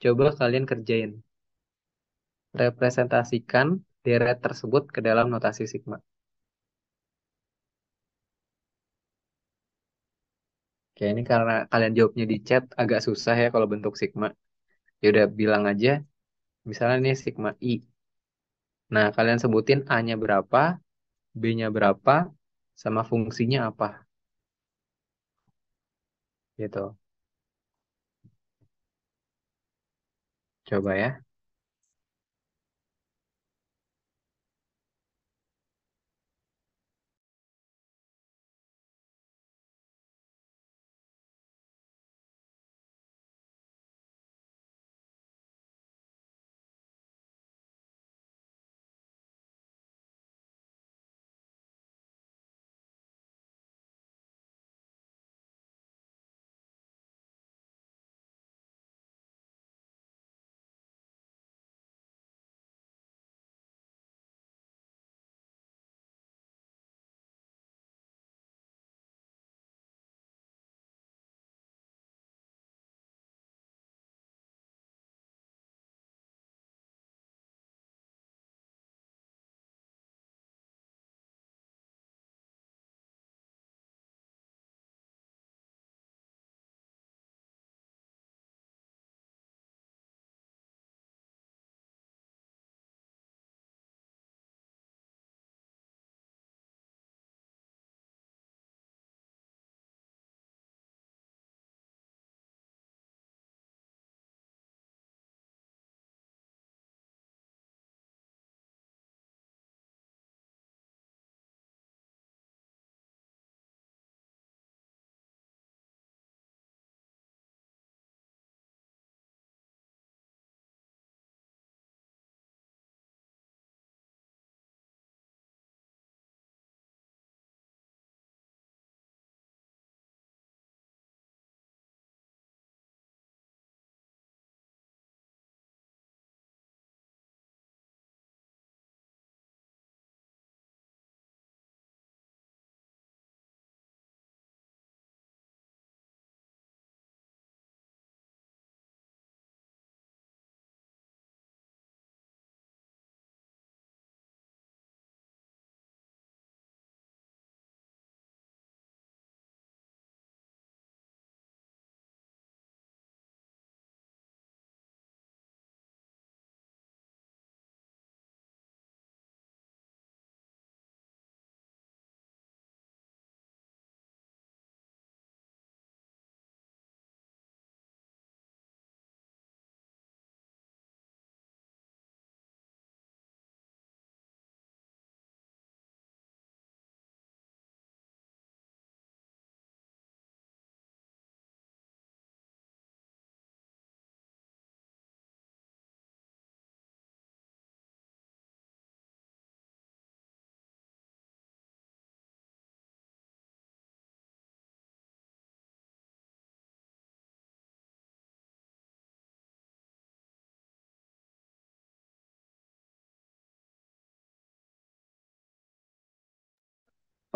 coba kalian kerjain. Representasikan deret tersebut ke dalam notasi sigma. Oke, ini karena kalian jawabnya di chat agak susah ya kalau bentuk sigma ya udah bilang aja misalnya nih sigma i nah kalian sebutin a nya berapa b nya berapa sama fungsinya apa gitu coba ya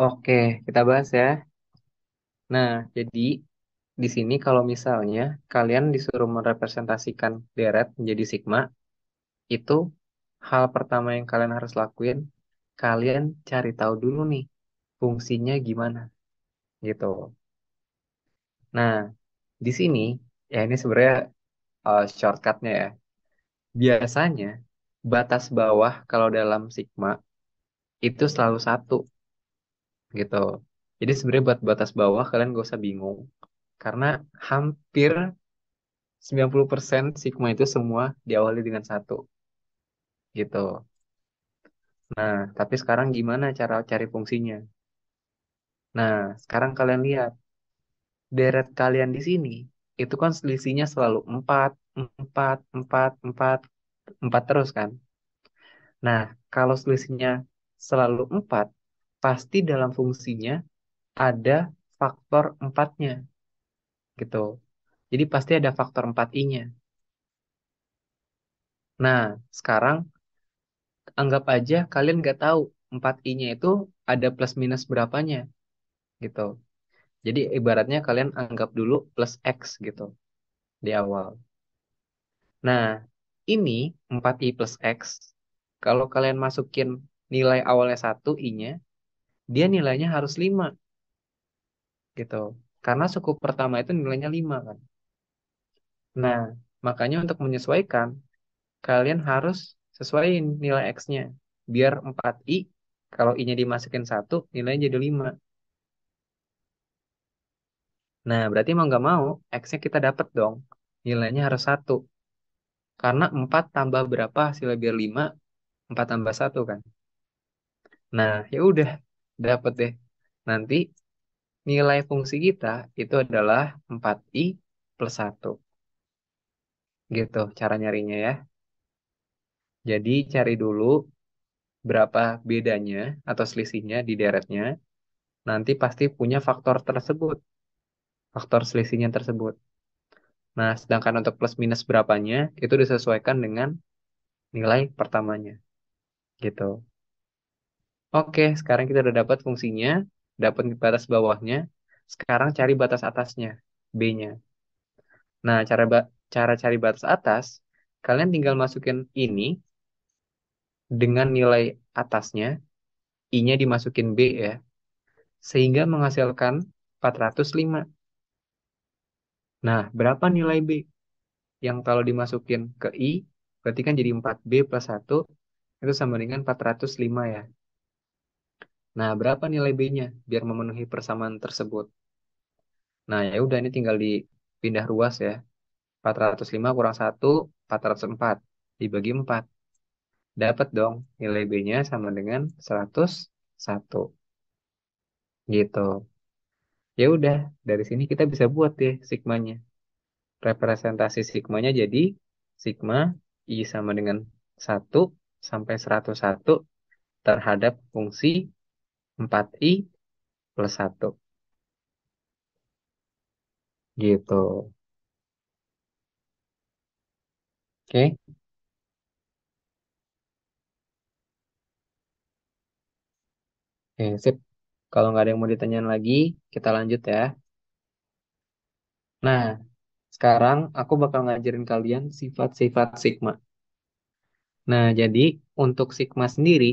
Oke, kita bahas ya. Nah, jadi di sini kalau misalnya kalian disuruh merepresentasikan deret menjadi sigma, itu hal pertama yang kalian harus lakuin, kalian cari tahu dulu nih fungsinya gimana gitu. Nah, di sini ya ini sebenarnya uh, shortcutnya ya. Biasanya batas bawah kalau dalam sigma itu selalu satu gitu. Jadi sebenarnya buat batas bawah kalian gak usah bingung karena hampir 90% sigma itu semua diawali dengan satu gitu. Nah, tapi sekarang gimana cara cari fungsinya? Nah, sekarang kalian lihat deret kalian di sini itu kan selisihnya selalu 4, 4, 4, 4, 4 terus kan. Nah, kalau selisihnya selalu 4, pasti dalam fungsinya ada faktor empatnya gitu. Jadi pasti ada faktor empat i nya Nah, sekarang anggap aja kalian nggak tahu empat i nya itu ada plus minus berapanya gitu. Jadi ibaratnya kalian anggap dulu plus x gitu di awal. Nah, ini 4i plus x, kalau kalian masukin nilai awalnya satu i-nya, dia nilainya harus 5 gitu karena suku pertama itu nilainya 5 kan nah makanya untuk menyesuaikan kalian harus sesuaiin nilai x-nya biar 4i kalau i-nya dimasukin 1 nilainya jadi 5 nah berarti mau nggak mau x-nya kita dapat dong nilainya harus 1. karena 4 tambah berapa hasilnya biar 5 4 tambah 1 kan nah ya udah Dapat deh. Nanti nilai fungsi kita itu adalah 4i plus 1. Gitu cara nyarinya ya. Jadi cari dulu berapa bedanya atau selisihnya di deretnya. Nanti pasti punya faktor tersebut. Faktor selisihnya tersebut. Nah, sedangkan untuk plus minus berapanya itu disesuaikan dengan nilai pertamanya. Gitu. Oke, sekarang kita udah dapat fungsinya, dapat batas bawahnya. Sekarang cari batas atasnya, B-nya. Nah, cara cara cari batas atas, kalian tinggal masukin ini dengan nilai atasnya, I-nya dimasukin B ya, sehingga menghasilkan 405. Nah, berapa nilai B? Yang kalau dimasukin ke I, berarti kan jadi 4B plus 1, itu sama dengan 405 ya. Nah, berapa nilai B-nya biar memenuhi persamaan tersebut? Nah, ya udah ini tinggal dipindah ruas ya. 405 kurang 1, 404. Dibagi 4. Dapat dong nilai B-nya sama dengan 101. Gitu. Ya udah, dari sini kita bisa buat deh sigmanya. Representasi sigmanya jadi sigma I sama dengan 1 sampai 101 terhadap fungsi 4i plus 1. Gitu. Oke. Oke, sip. Kalau nggak ada yang mau ditanyain lagi, kita lanjut ya. Nah, sekarang aku bakal ngajarin kalian sifat-sifat sigma. Nah, jadi untuk sigma sendiri,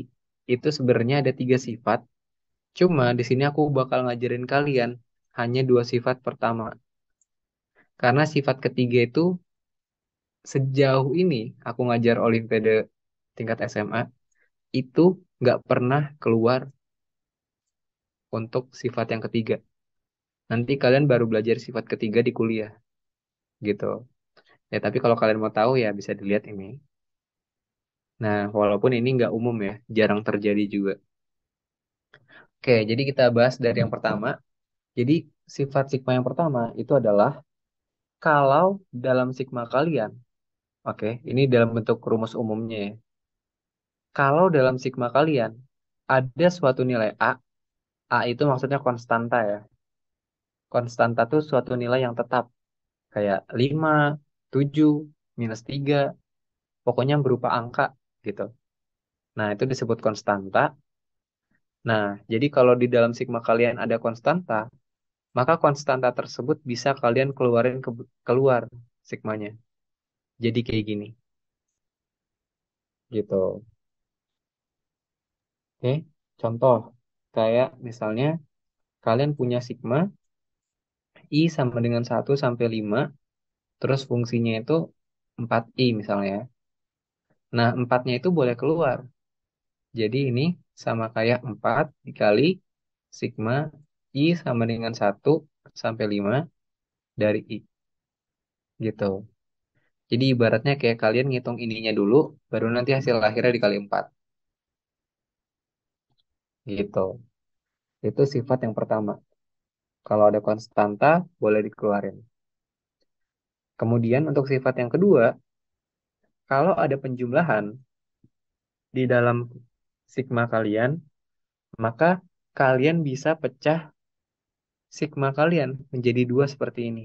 itu sebenarnya ada tiga sifat Cuma di sini aku bakal ngajarin kalian hanya dua sifat pertama. Karena sifat ketiga itu sejauh ini aku ngajar olimpiade tingkat SMA itu nggak pernah keluar untuk sifat yang ketiga. Nanti kalian baru belajar sifat ketiga di kuliah. Gitu. Ya tapi kalau kalian mau tahu ya bisa dilihat ini. Nah, walaupun ini nggak umum ya, jarang terjadi juga. Oke, jadi kita bahas dari yang pertama. Jadi sifat sigma yang pertama itu adalah kalau dalam sigma kalian, oke, ini dalam bentuk rumus umumnya ya. Kalau dalam sigma kalian ada suatu nilai A, A itu maksudnya konstanta ya. Konstanta itu suatu nilai yang tetap. Kayak 5, 7, minus 3, pokoknya berupa angka gitu. Nah, itu disebut konstanta Nah, jadi kalau di dalam sigma kalian ada konstanta, maka konstanta tersebut bisa kalian keluarin ke, keluar sigmanya. Jadi kayak gini. Gitu. Oke, contoh kayak misalnya kalian punya sigma I sama dengan 1 sampai 5, terus fungsinya itu 4I misalnya. Nah, 4-nya itu boleh keluar. Jadi ini sama kayak 4 dikali sigma I sama dengan 1 sampai 5 dari I. Gitu. Jadi ibaratnya kayak kalian ngitung ininya dulu, baru nanti hasil akhirnya dikali 4. Gitu. Itu sifat yang pertama. Kalau ada konstanta, boleh dikeluarin. Kemudian untuk sifat yang kedua, kalau ada penjumlahan di dalam sigma kalian, maka kalian bisa pecah sigma kalian menjadi dua seperti ini.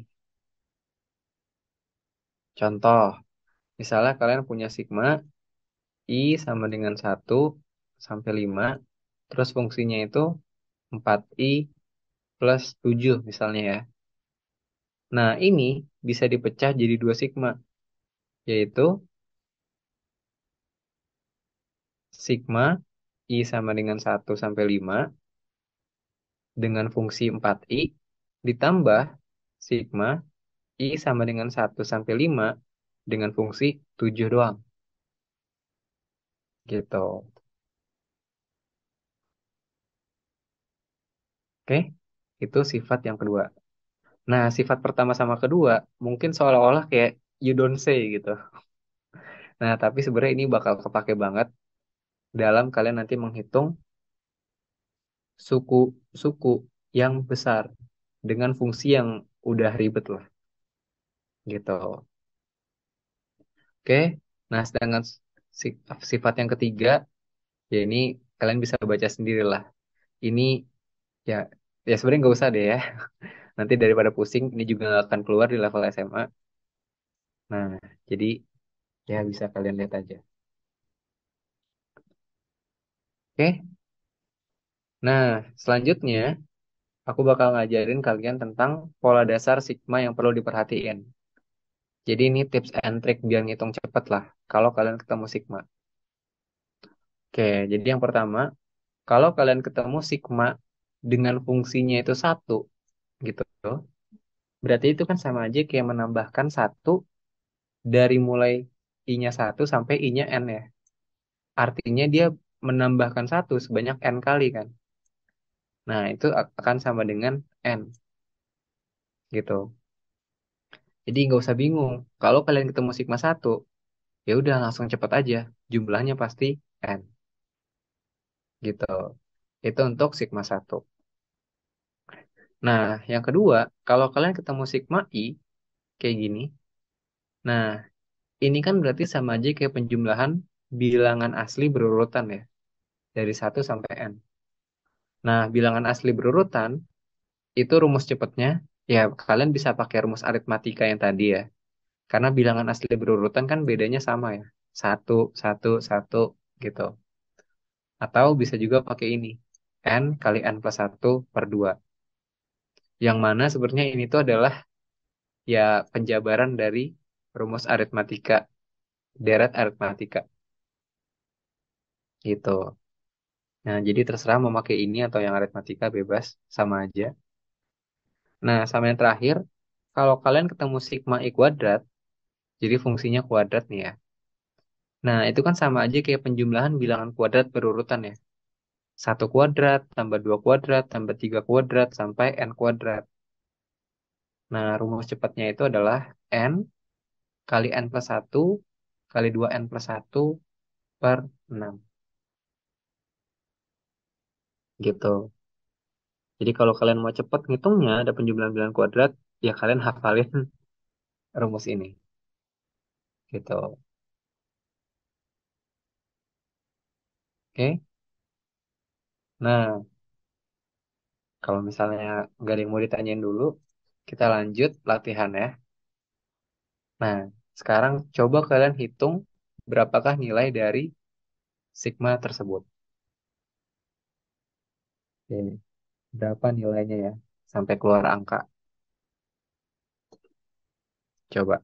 Contoh, misalnya kalian punya sigma I sama dengan 1 sampai 5, terus fungsinya itu 4I plus 7 misalnya ya. Nah, ini bisa dipecah jadi dua sigma, yaitu sigma I sama dengan 1 sampai 5 dengan fungsi 4I ditambah sigma I sama dengan 1 sampai 5 dengan fungsi 7 doang. Gitu. Oke, itu sifat yang kedua. Nah, sifat pertama sama kedua mungkin seolah-olah kayak you don't say gitu. Nah, tapi sebenarnya ini bakal kepake banget dalam kalian nanti menghitung suku-suku yang besar dengan fungsi yang udah ribet lah. Gitu. Oke, nah sedangkan sifat yang ketiga, ya ini kalian bisa baca sendirilah. Ini ya ya sebenarnya nggak usah deh ya. Nanti daripada pusing, ini juga akan keluar di level SMA. Nah, jadi ya bisa kalian lihat aja. Oke. Nah, selanjutnya aku bakal ngajarin kalian tentang pola dasar sigma yang perlu diperhatiin. Jadi ini tips and trick biar ngitung cepet lah kalau kalian ketemu sigma. Oke, jadi yang pertama, kalau kalian ketemu sigma dengan fungsinya itu satu, gitu, berarti itu kan sama aja kayak menambahkan satu dari mulai i-nya satu sampai i-nya n ya. Artinya dia menambahkan satu sebanyak n kali kan. Nah, itu akan sama dengan n. Gitu. Jadi nggak usah bingung. Kalau kalian ketemu sigma 1, ya udah langsung cepat aja. Jumlahnya pasti n. Gitu. Itu untuk sigma 1. Nah, yang kedua, kalau kalian ketemu sigma i kayak gini. Nah, ini kan berarti sama aja kayak penjumlahan bilangan asli berurutan ya dari 1 sampai N. Nah, bilangan asli berurutan, itu rumus cepatnya, ya kalian bisa pakai rumus aritmatika yang tadi ya. Karena bilangan asli berurutan kan bedanya sama ya. 1, 1, 1, gitu. Atau bisa juga pakai ini. N kali N plus 1 per 2. Yang mana sebenarnya ini tuh adalah ya penjabaran dari rumus aritmatika, deret aritmatika. Gitu. Nah, jadi terserah memakai ini atau yang aritmatika bebas, sama aja. Nah, sama yang terakhir, kalau kalian ketemu sigma e kuadrat, jadi fungsinya kuadrat nih ya. Nah, itu kan sama aja kayak penjumlahan bilangan kuadrat berurutan ya. Satu kuadrat, tambah dua kuadrat, tambah tiga kuadrat, sampai n kuadrat. Nah, rumus cepatnya itu adalah n kali n plus 1 kali 2n plus 1 per 6 gitu. Jadi kalau kalian mau cepat ngitungnya ada penjumlahan bilangan kuadrat, ya kalian hafalin rumus ini gitu. Oke. Nah, kalau misalnya nggak ada yang mau ditanyain dulu, kita lanjut latihan ya. Nah, sekarang coba kalian hitung berapakah nilai dari sigma tersebut. Oke, berapa nilainya ya? Sampai keluar angka. Coba.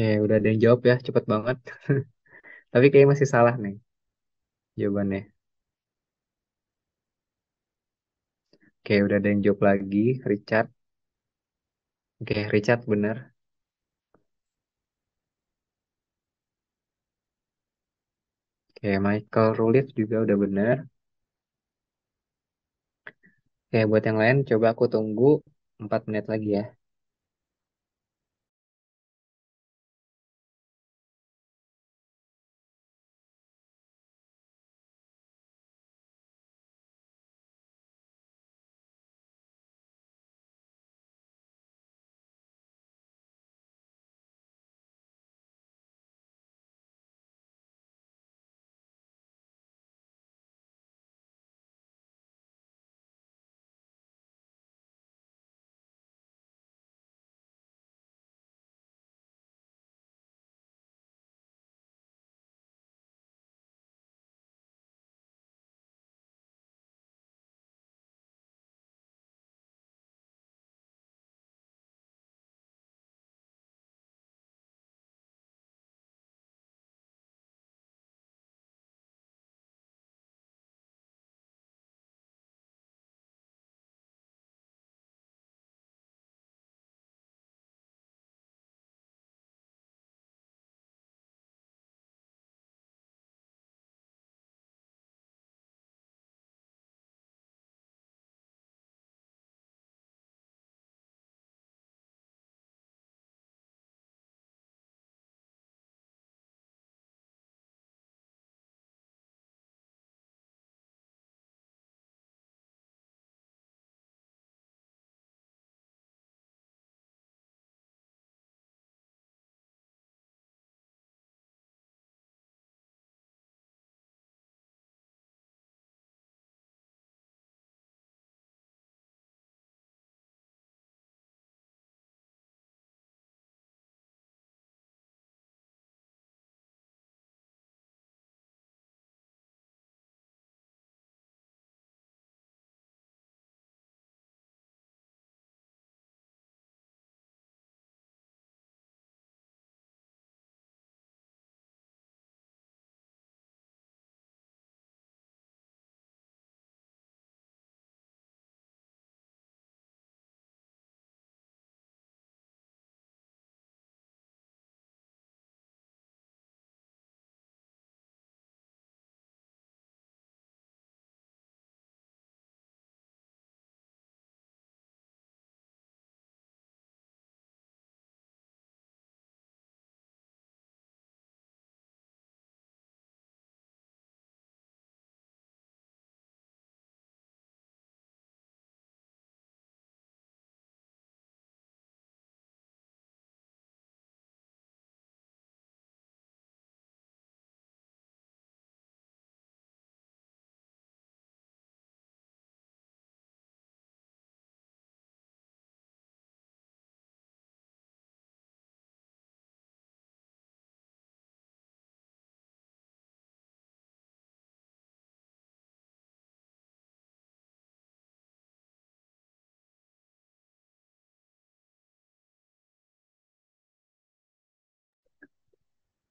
Oke, udah ada yang jawab ya, cepet banget. Tapi kayaknya masih salah nih jawabannya. Oke, udah ada yang jawab lagi, Richard. Oke, Richard bener. Oke, Michael Rulif juga udah bener. Oke, buat yang lain coba aku tunggu 4 menit lagi ya.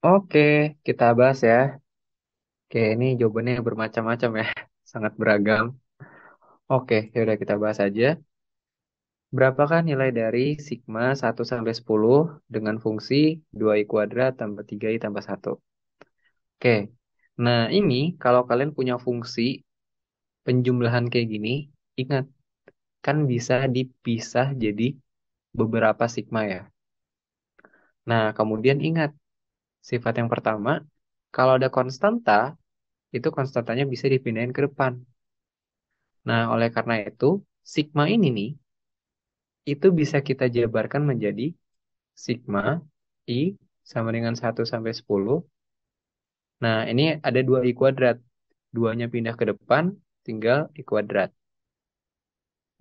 Oke, kita bahas ya. Oke, ini jawabannya bermacam-macam ya, sangat beragam. Oke, yaudah kita bahas aja. Berapakah nilai dari sigma 1 sampai 10 dengan fungsi 2i kuadrat tambah 3i tambah 1? Oke. Nah, ini kalau kalian punya fungsi penjumlahan kayak gini, ingat kan bisa dipisah jadi beberapa sigma ya. Nah, kemudian ingat Sifat yang pertama, kalau ada konstanta, itu konstantanya bisa dipindahin ke depan. Nah, oleh karena itu, sigma ini nih, itu bisa kita jabarkan menjadi sigma I sama dengan 1 sampai 10. Nah, ini ada dua I kuadrat. Duanya pindah ke depan, tinggal I kuadrat.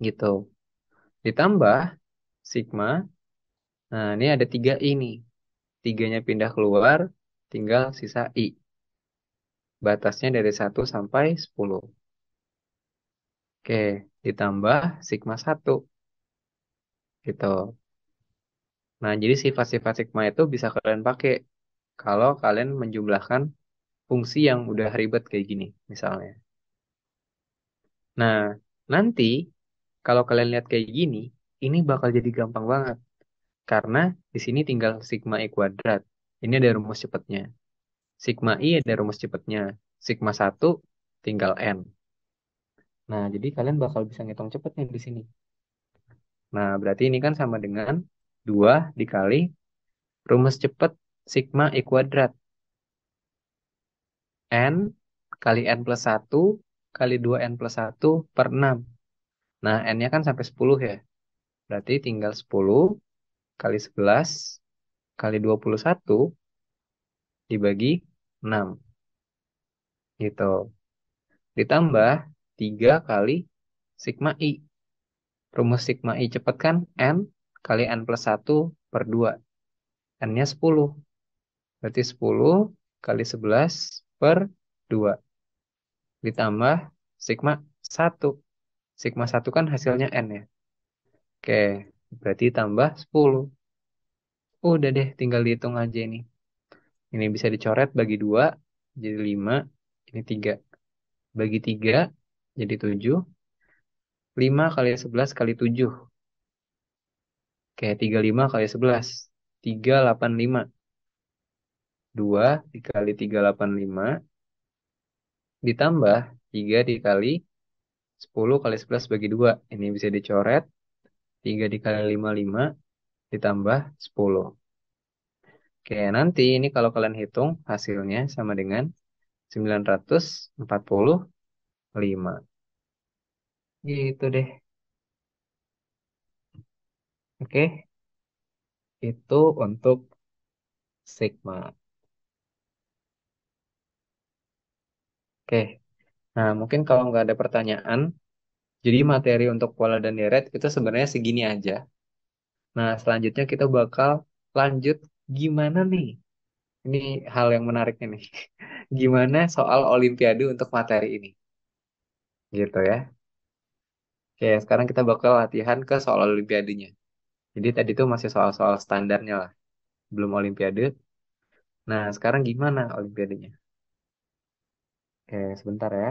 Gitu. Ditambah sigma. Nah, ini ada tiga ini tiganya pindah keluar, tinggal sisa I. Batasnya dari 1 sampai 10. Oke, ditambah sigma 1. Gitu. Nah, jadi sifat-sifat sigma itu bisa kalian pakai kalau kalian menjumlahkan fungsi yang udah ribet kayak gini, misalnya. Nah, nanti kalau kalian lihat kayak gini, ini bakal jadi gampang banget. Karena di sini tinggal sigma i kuadrat. Ini ada rumus cepatnya. Sigma I ada rumus cepatnya. Sigma 1 tinggal N. Nah, jadi kalian bakal bisa ngitung cepatnya di sini. Nah, berarti ini kan sama dengan 2 dikali rumus cepat sigma i kuadrat. N kali N plus 1 kali 2N plus 1 per 6. Nah, N-nya kan sampai 10 ya. Berarti tinggal 10 kali 11 kali 21 dibagi 6. Gitu. Ditambah 3 kali sigma I. Rumus sigma I cepat kan? N kali N plus 1 per 2. N-nya 10. Berarti 10 kali 11 per 2. Ditambah sigma 1. Sigma 1 kan hasilnya N ya. Oke, Berarti tambah 10. Udah deh, tinggal dihitung aja ini. Ini bisa dicoret bagi 2, jadi 5, ini 3. Bagi 3, jadi 7. 5 kali 11 kali 7. Oke, 35 kali 11. 385. 2 dikali 385 ditambah 3 dikali 10 kali 11 bagi 2. Ini bisa dicoret. 3 dikali 55 ditambah 10. Oke, nanti ini kalau kalian hitung hasilnya sama dengan 945. Gitu deh. Oke. Itu untuk sigma. Oke. Nah, mungkin kalau nggak ada pertanyaan, jadi materi untuk pola dan deret itu sebenarnya segini aja. Nah, selanjutnya kita bakal lanjut gimana nih? Ini hal yang menarik nih. Gimana soal olimpiade untuk materi ini? Gitu ya. Oke, sekarang kita bakal latihan ke soal olimpiadenya. Jadi tadi itu masih soal-soal standarnya lah. Belum olimpiade. Nah, sekarang gimana olimpiadenya? Oke, sebentar ya.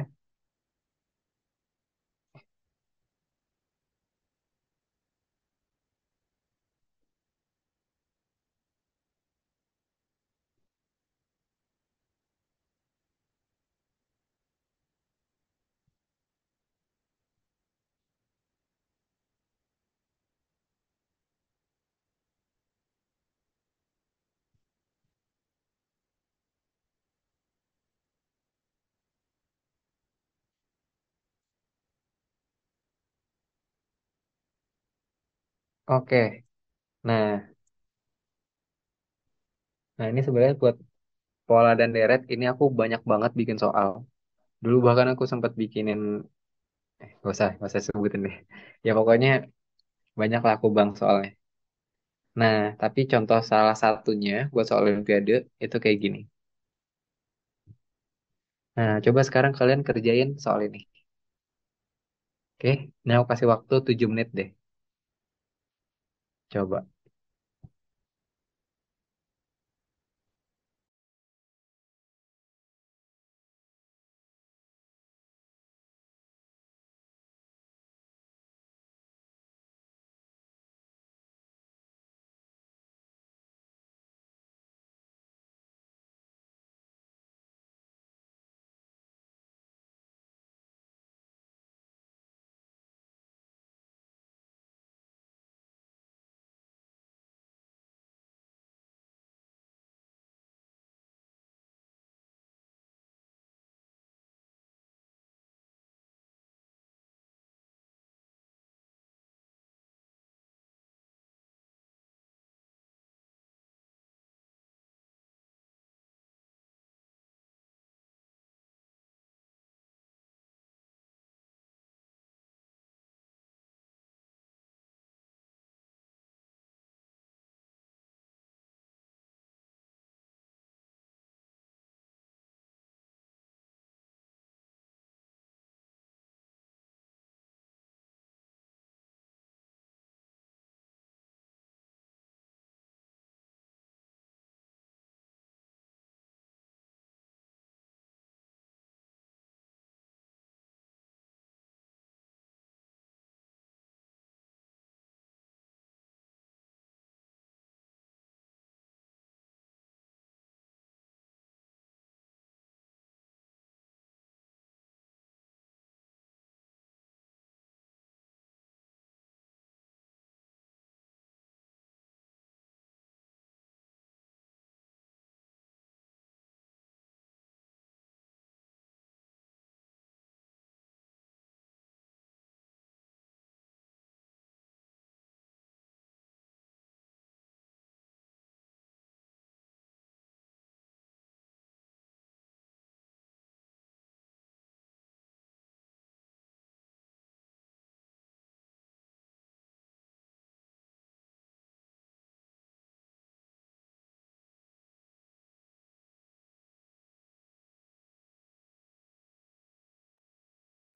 Oke. Nah, nah ini sebenarnya buat pola dan deret ini aku banyak banget bikin soal. Dulu bahkan aku sempat bikinin eh gak usah, gak usah sebutin deh. Ya pokoknya banyak lah aku bang soalnya. Nah, tapi contoh salah satunya buat soal olimpiade itu kayak gini. Nah, coba sekarang kalian kerjain soal ini. Oke, ini aku kasih waktu 7 menit deh. Coba.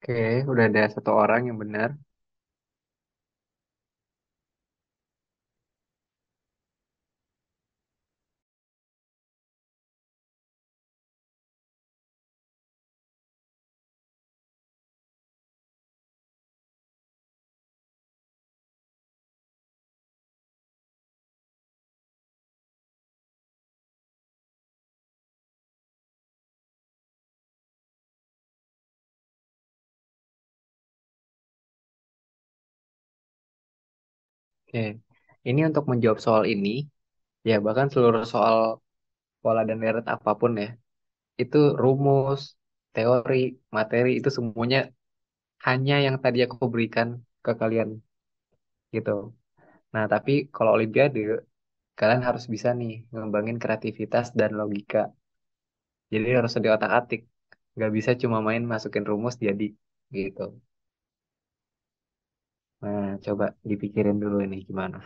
Oke, udah ada satu orang yang benar. Oke, ini untuk menjawab soal ini, ya bahkan seluruh soal pola dan deret apapun ya, itu rumus, teori, materi itu semuanya hanya yang tadi aku berikan ke kalian gitu. Nah, tapi kalau olimpiade kalian harus bisa nih ngembangin kreativitas dan logika. Jadi harus di otak-atik, nggak bisa cuma main masukin rumus jadi gitu. Nah, coba dipikirin dulu ini gimana.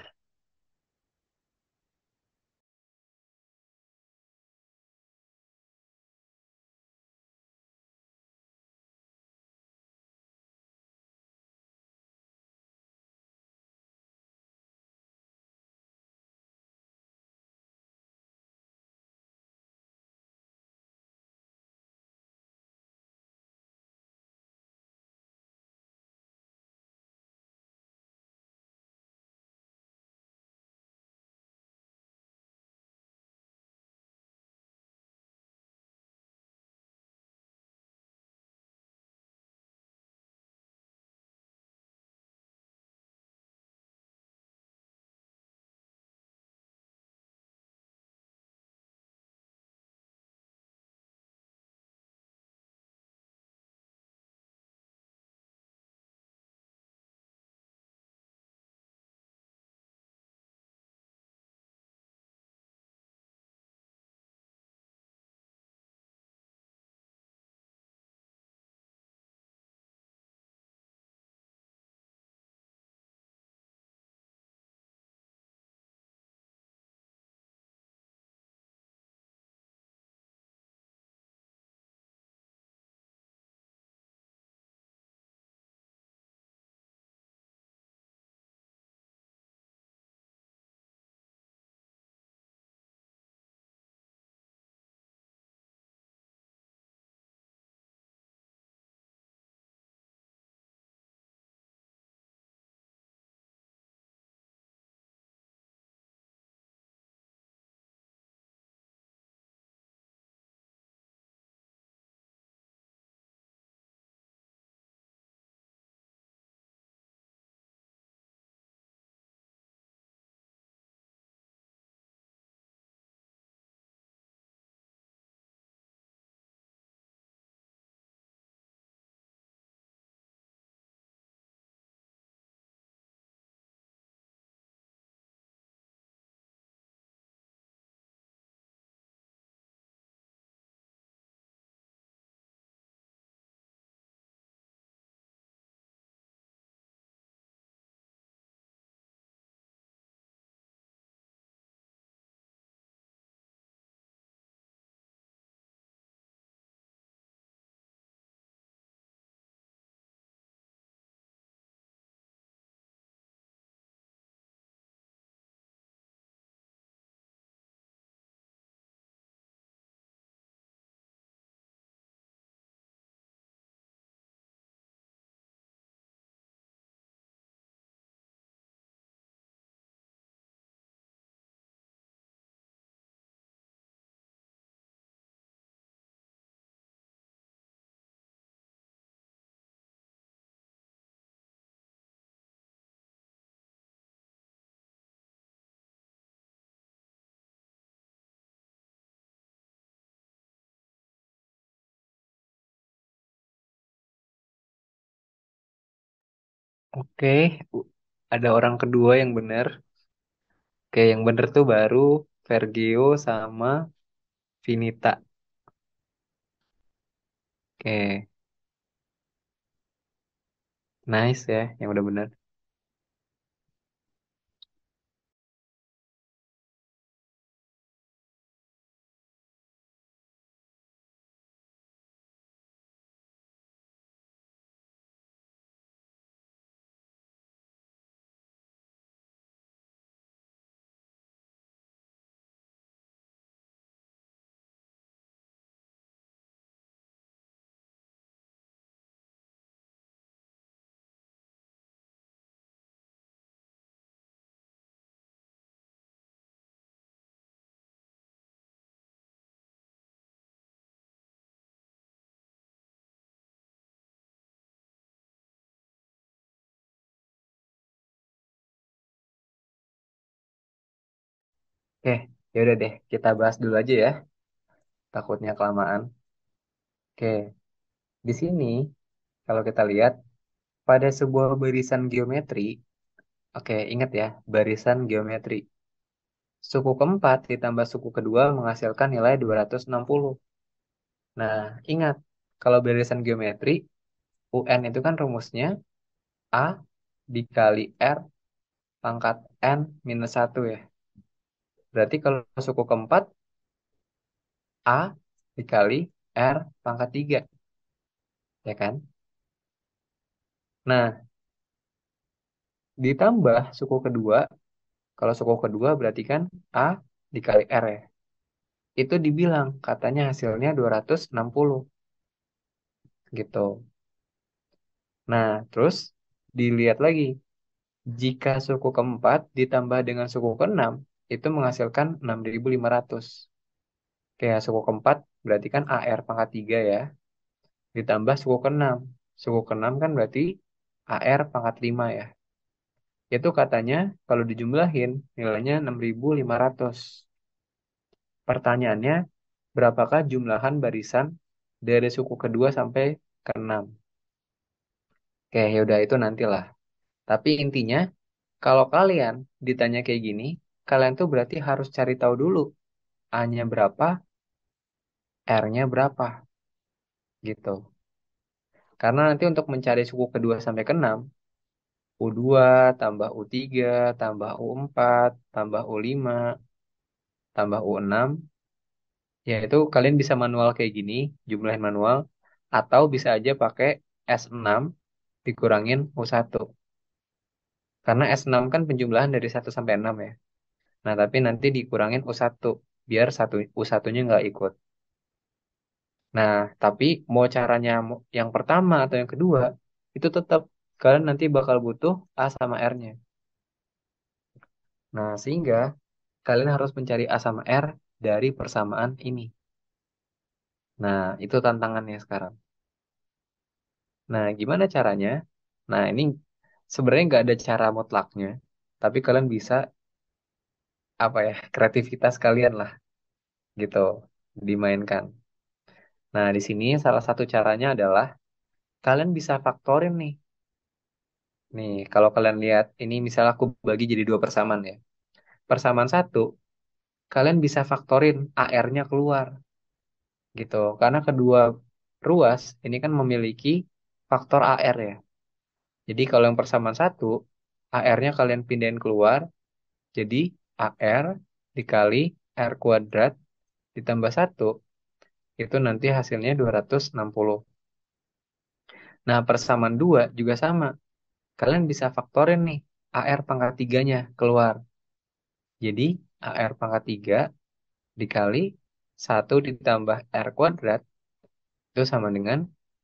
Oke, okay. ada orang kedua yang benar. Oke, yang benar tuh baru Vergio sama Vinita. Oke, nice ya, yang udah benar. Oke, ya udah deh, kita bahas dulu aja ya. Takutnya kelamaan. Oke, di sini kalau kita lihat pada sebuah barisan geometri, oke, ingat ya, barisan geometri. Suku keempat ditambah suku kedua menghasilkan nilai 260. Nah, ingat, kalau barisan geometri, UN itu kan rumusnya A dikali R pangkat N minus 1 ya. Berarti kalau suku keempat, A dikali R pangkat 3. Ya kan? Nah, ditambah suku kedua, kalau suku kedua berarti kan A dikali R ya. Itu dibilang katanya hasilnya 260. Gitu. Nah, terus dilihat lagi. Jika suku keempat ditambah dengan suku keenam, itu menghasilkan 6.500. Kayak suku keempat berarti kan AR pangkat 3 ya. Ditambah suku keenam. Suku keenam kan berarti AR pangkat 5 ya. Itu katanya kalau dijumlahin nilainya 6.500. Pertanyaannya, berapakah jumlahan barisan dari suku kedua sampai keenam? Oke, yaudah itu nantilah. Tapi intinya, kalau kalian ditanya kayak gini, kalian tuh berarti harus cari tahu dulu A-nya berapa, R-nya berapa gitu. Karena nanti untuk mencari suku kedua sampai keenam, U2 tambah U3 tambah U4 tambah U5 tambah U6 yaitu kalian bisa manual kayak gini, jumlahin manual atau bisa aja pakai S6 dikurangin U1. Karena S6 kan penjumlahan dari 1 sampai 6 ya. Nah, tapi nanti dikurangin U1 biar satu U1-nya nggak ikut. Nah, tapi mau caranya yang pertama atau yang kedua, itu tetap kalian nanti bakal butuh A sama R-nya. Nah, sehingga kalian harus mencari A sama R dari persamaan ini. Nah, itu tantangannya sekarang. Nah, gimana caranya? Nah, ini sebenarnya nggak ada cara mutlaknya, tapi kalian bisa apa ya kreativitas kalian lah gitu dimainkan. Nah di sini salah satu caranya adalah kalian bisa faktorin nih. Nih kalau kalian lihat ini misalnya aku bagi jadi dua persamaan ya. Persamaan satu kalian bisa faktorin AR-nya keluar gitu karena kedua ruas ini kan memiliki faktor AR ya. Jadi kalau yang persamaan satu AR-nya kalian pindahin keluar jadi AR dikali R kuadrat ditambah 1 itu nanti hasilnya 260. Nah, persamaan 2 juga sama. Kalian bisa faktorin nih AR pangkat 3-nya keluar. Jadi AR pangkat 3 dikali 1 ditambah R kuadrat itu sama dengan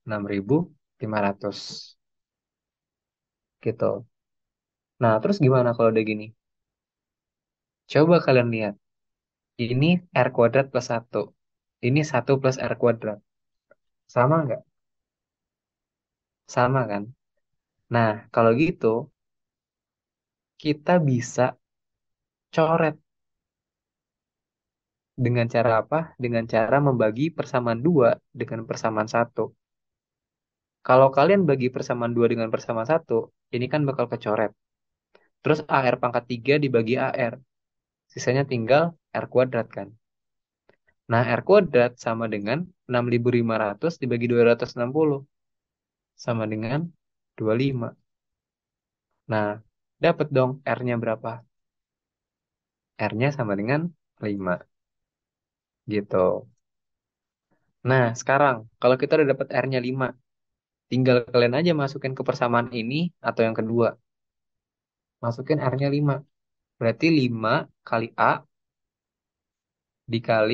6500. Gitu. Nah, terus gimana kalau udah gini? Coba kalian lihat. Ini R kuadrat plus 1. Ini 1 plus R kuadrat. Sama nggak? Sama kan? Nah, kalau gitu, kita bisa coret. Dengan cara apa? Dengan cara membagi persamaan 2 dengan persamaan 1. Kalau kalian bagi persamaan 2 dengan persamaan 1, ini kan bakal kecoret. Terus AR pangkat 3 dibagi AR. Sisanya tinggal R kuadrat kan. Nah, R kuadrat sama dengan 6500 dibagi 260. Sama dengan 25. Nah, dapat dong R-nya berapa? R-nya sama dengan 5. Gitu. Nah, sekarang kalau kita udah dapat R-nya 5, tinggal kalian aja masukin ke persamaan ini atau yang kedua. Masukin R-nya 5. Berarti 5 kali A dikali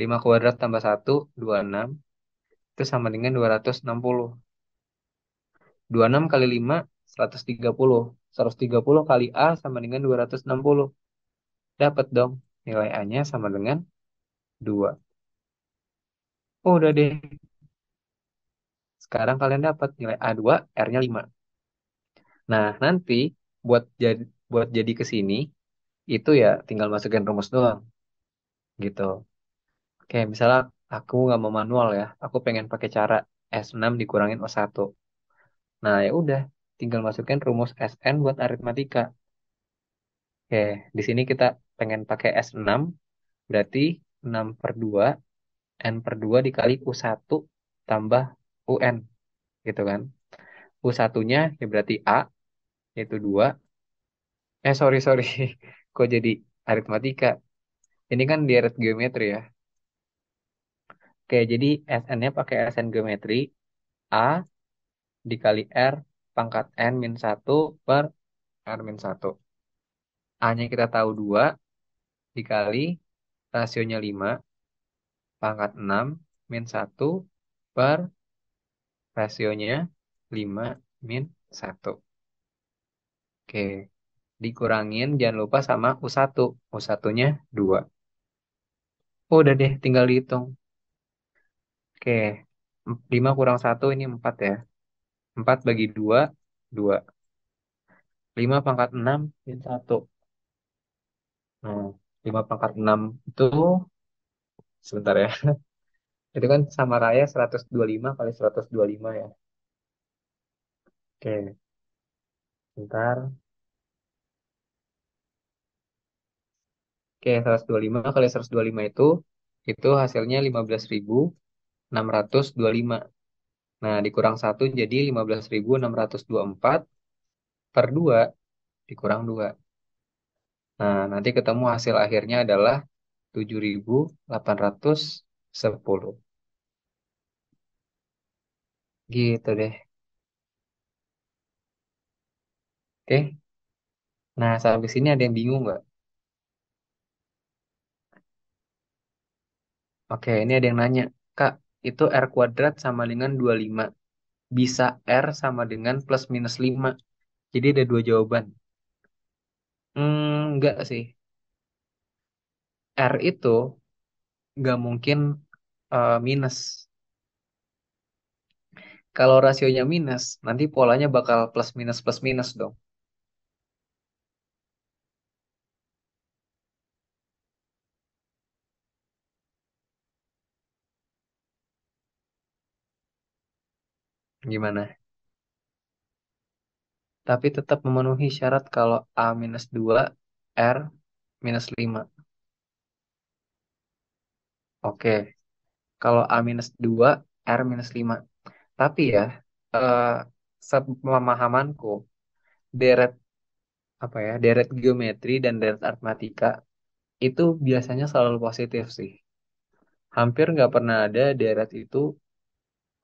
5 kuadrat tambah 1, 26. Itu sama dengan 260. 26 kali 5, 130. 130 kali A sama dengan 260. Dapat dong nilai A-nya sama dengan 2. Oh, udah deh. Sekarang kalian dapat nilai A2, R-nya 5. Nah, nanti buat jadi buat jadi ke sini, itu ya tinggal masukin rumus doang gitu kayak misalnya aku nggak mau manual ya aku pengen pakai cara S6 dikurangin O1 nah ya udah tinggal masukin rumus Sn buat aritmatika oke di sini kita pengen pakai S6 berarti 6 per 2 N per 2 dikali U1 tambah UN gitu kan U1 nya ya berarti A yaitu 2 eh sorry sorry kok jadi aritmatika ini kan deret geometri ya oke jadi SN-nya pakai SN geometri A dikali R pangkat N min 1 per R min 1 A-nya kita tahu 2 dikali rasionya 5 pangkat 6 min 1 per rasionya 5 min 1 oke dikurangin jangan lupa sama U1. U1-nya 2. Oh, udah deh, tinggal dihitung. Oke, 5 kurang 1 ini 4 ya. 4 bagi 2, 2. 5 pangkat 6, ini 1. Nah, 5 pangkat 6 itu, sebentar ya. Itu kan sama raya 125 kali 125 ya. Oke, bentar. Oke, 125 kali 125 itu itu hasilnya 15.625. Nah, dikurang 1 jadi 15.624 per 2 dikurang 2. Nah, nanti ketemu hasil akhirnya adalah 7.810. Gitu deh. Oke. Nah, sampai sini ada yang bingung nggak? Oke, ini ada yang nanya. Kak, itu R kuadrat sama dengan 25. Bisa R sama dengan plus minus 5. Jadi ada dua jawaban. Hmm, enggak sih. R itu enggak mungkin uh, minus. Kalau rasionya minus, nanti polanya bakal plus minus plus minus dong. Gimana? Tapi tetap memenuhi syarat kalau A-2, minus R-5. minus Oke, Kalau A-2, minus R-5. minus Tapi ya, eh, sepemahamanku, deret apa ya, deret geometri dan deret aritmatika itu biasanya selalu positif sih. Hampir nggak pernah ada deret itu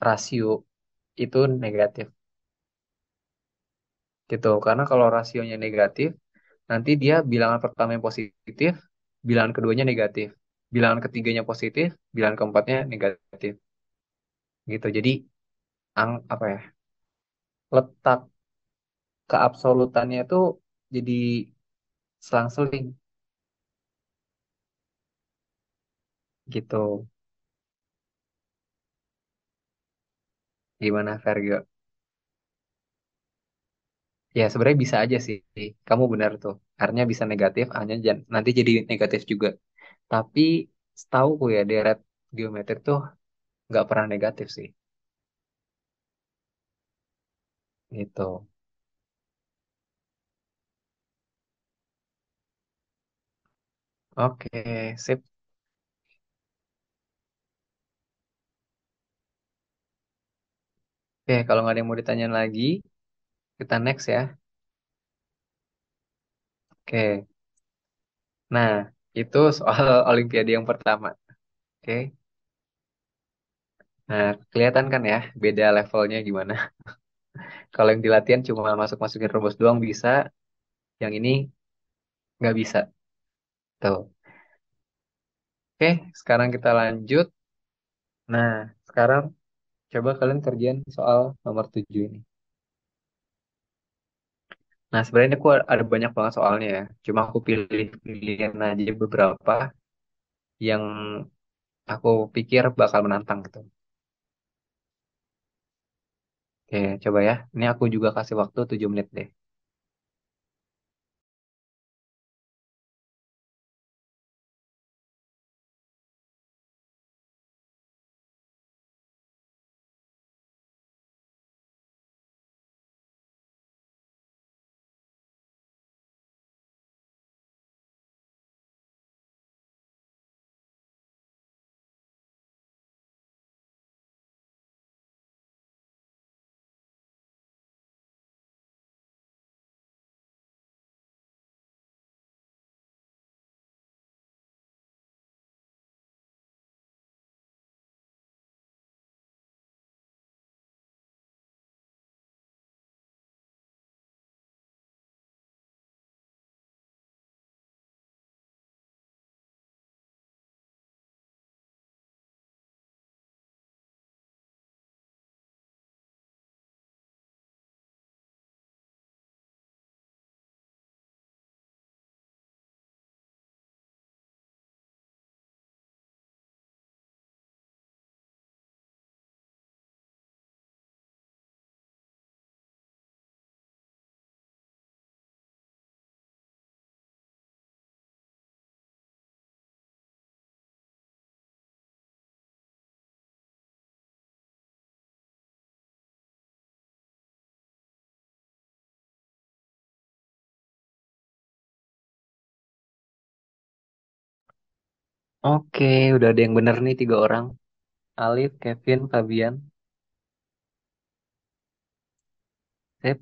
rasio itu negatif gitu. Karena kalau rasionya negatif, nanti dia bilangan pertama yang positif, bilangan keduanya negatif, bilangan ketiganya positif, bilangan keempatnya negatif. Gitu. Jadi ang apa ya? Letak keabsolutannya itu jadi selang-seling gitu. Gimana, Vergo? Ya, sebenarnya bisa aja sih. Kamu benar tuh. Artinya bisa negatif, hanya nanti jadi negatif juga. Tapi setauku ya, deret geometri tuh nggak pernah negatif sih. Gitu. Oke, sip. Oke, kalau nggak ada yang mau ditanyain lagi, kita next ya. Oke, nah itu soal Olimpiade yang pertama. Oke, nah kelihatan kan ya beda levelnya gimana. Kalau yang di cuma masuk-masukin rumus doang bisa, yang ini nggak bisa. Tuh. Oke, sekarang kita lanjut. Nah, sekarang Coba kalian kerjain soal nomor tujuh ini. Nah, sebenarnya aku ada banyak banget soalnya ya. Cuma aku pilih-pilihin aja beberapa yang aku pikir bakal menantang gitu. Oke, coba ya. Ini aku juga kasih waktu tujuh menit deh. Oke, udah ada yang bener nih tiga orang. Alif, Kevin, Fabian. Sip.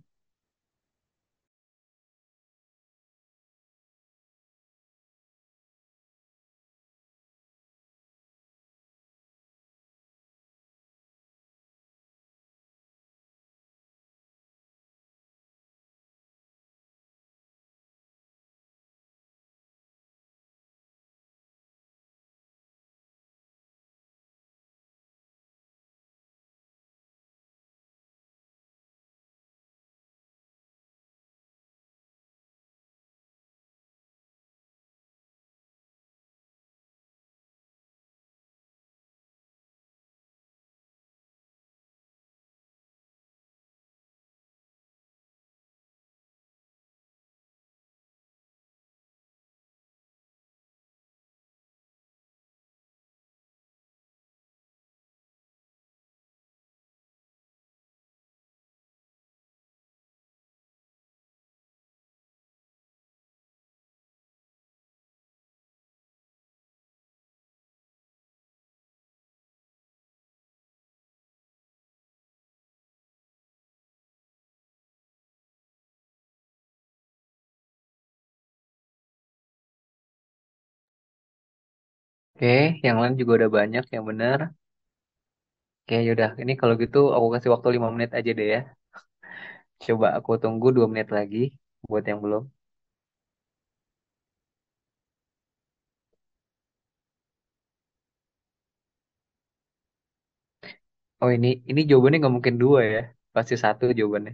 Oke, yang lain juga udah banyak yang bener. Oke, yaudah. Ini kalau gitu aku kasih waktu 5 menit aja deh ya. Coba aku tunggu 2 menit lagi buat yang belum. Oh, ini ini jawabannya nggak mungkin dua ya. Pasti satu jawabannya.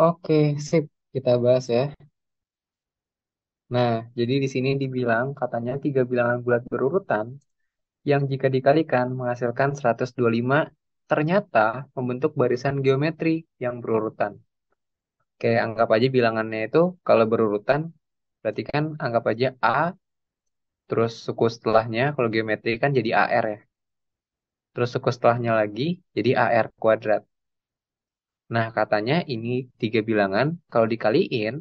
Oke, sip. Kita bahas ya. Nah, jadi di sini dibilang katanya tiga bilangan bulat berurutan yang jika dikalikan menghasilkan 125 ternyata membentuk barisan geometri yang berurutan. Oke, anggap aja bilangannya itu kalau berurutan berarti kan anggap aja A terus suku setelahnya kalau geometri kan jadi AR ya. Terus suku setelahnya lagi jadi AR kuadrat. Nah, katanya ini tiga bilangan kalau dikaliin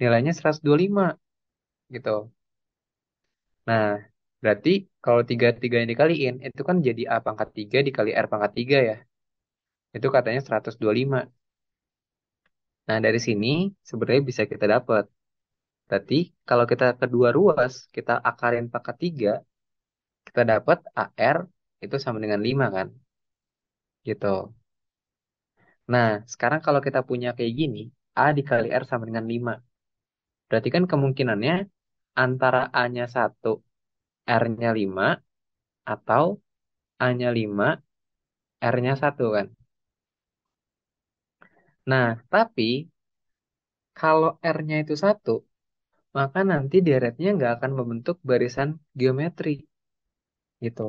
nilainya 125 gitu. Nah, berarti kalau tiga tiga yang dikaliin itu kan jadi A pangkat 3 dikali R pangkat 3 ya. Itu katanya 125. Nah, dari sini sebenarnya bisa kita dapat. Berarti kalau kita kedua ruas, kita akarin pangkat 3, kita dapat AR itu sama dengan 5 kan. Gitu. Nah, sekarang kalau kita punya kayak gini, A dikali R sama dengan 5. Berarti kan kemungkinannya antara A-nya 1, R-nya 5, atau A-nya 5, R-nya 1 kan. Nah, tapi kalau R-nya itu 1, maka nanti deretnya nggak akan membentuk barisan geometri. Gitu.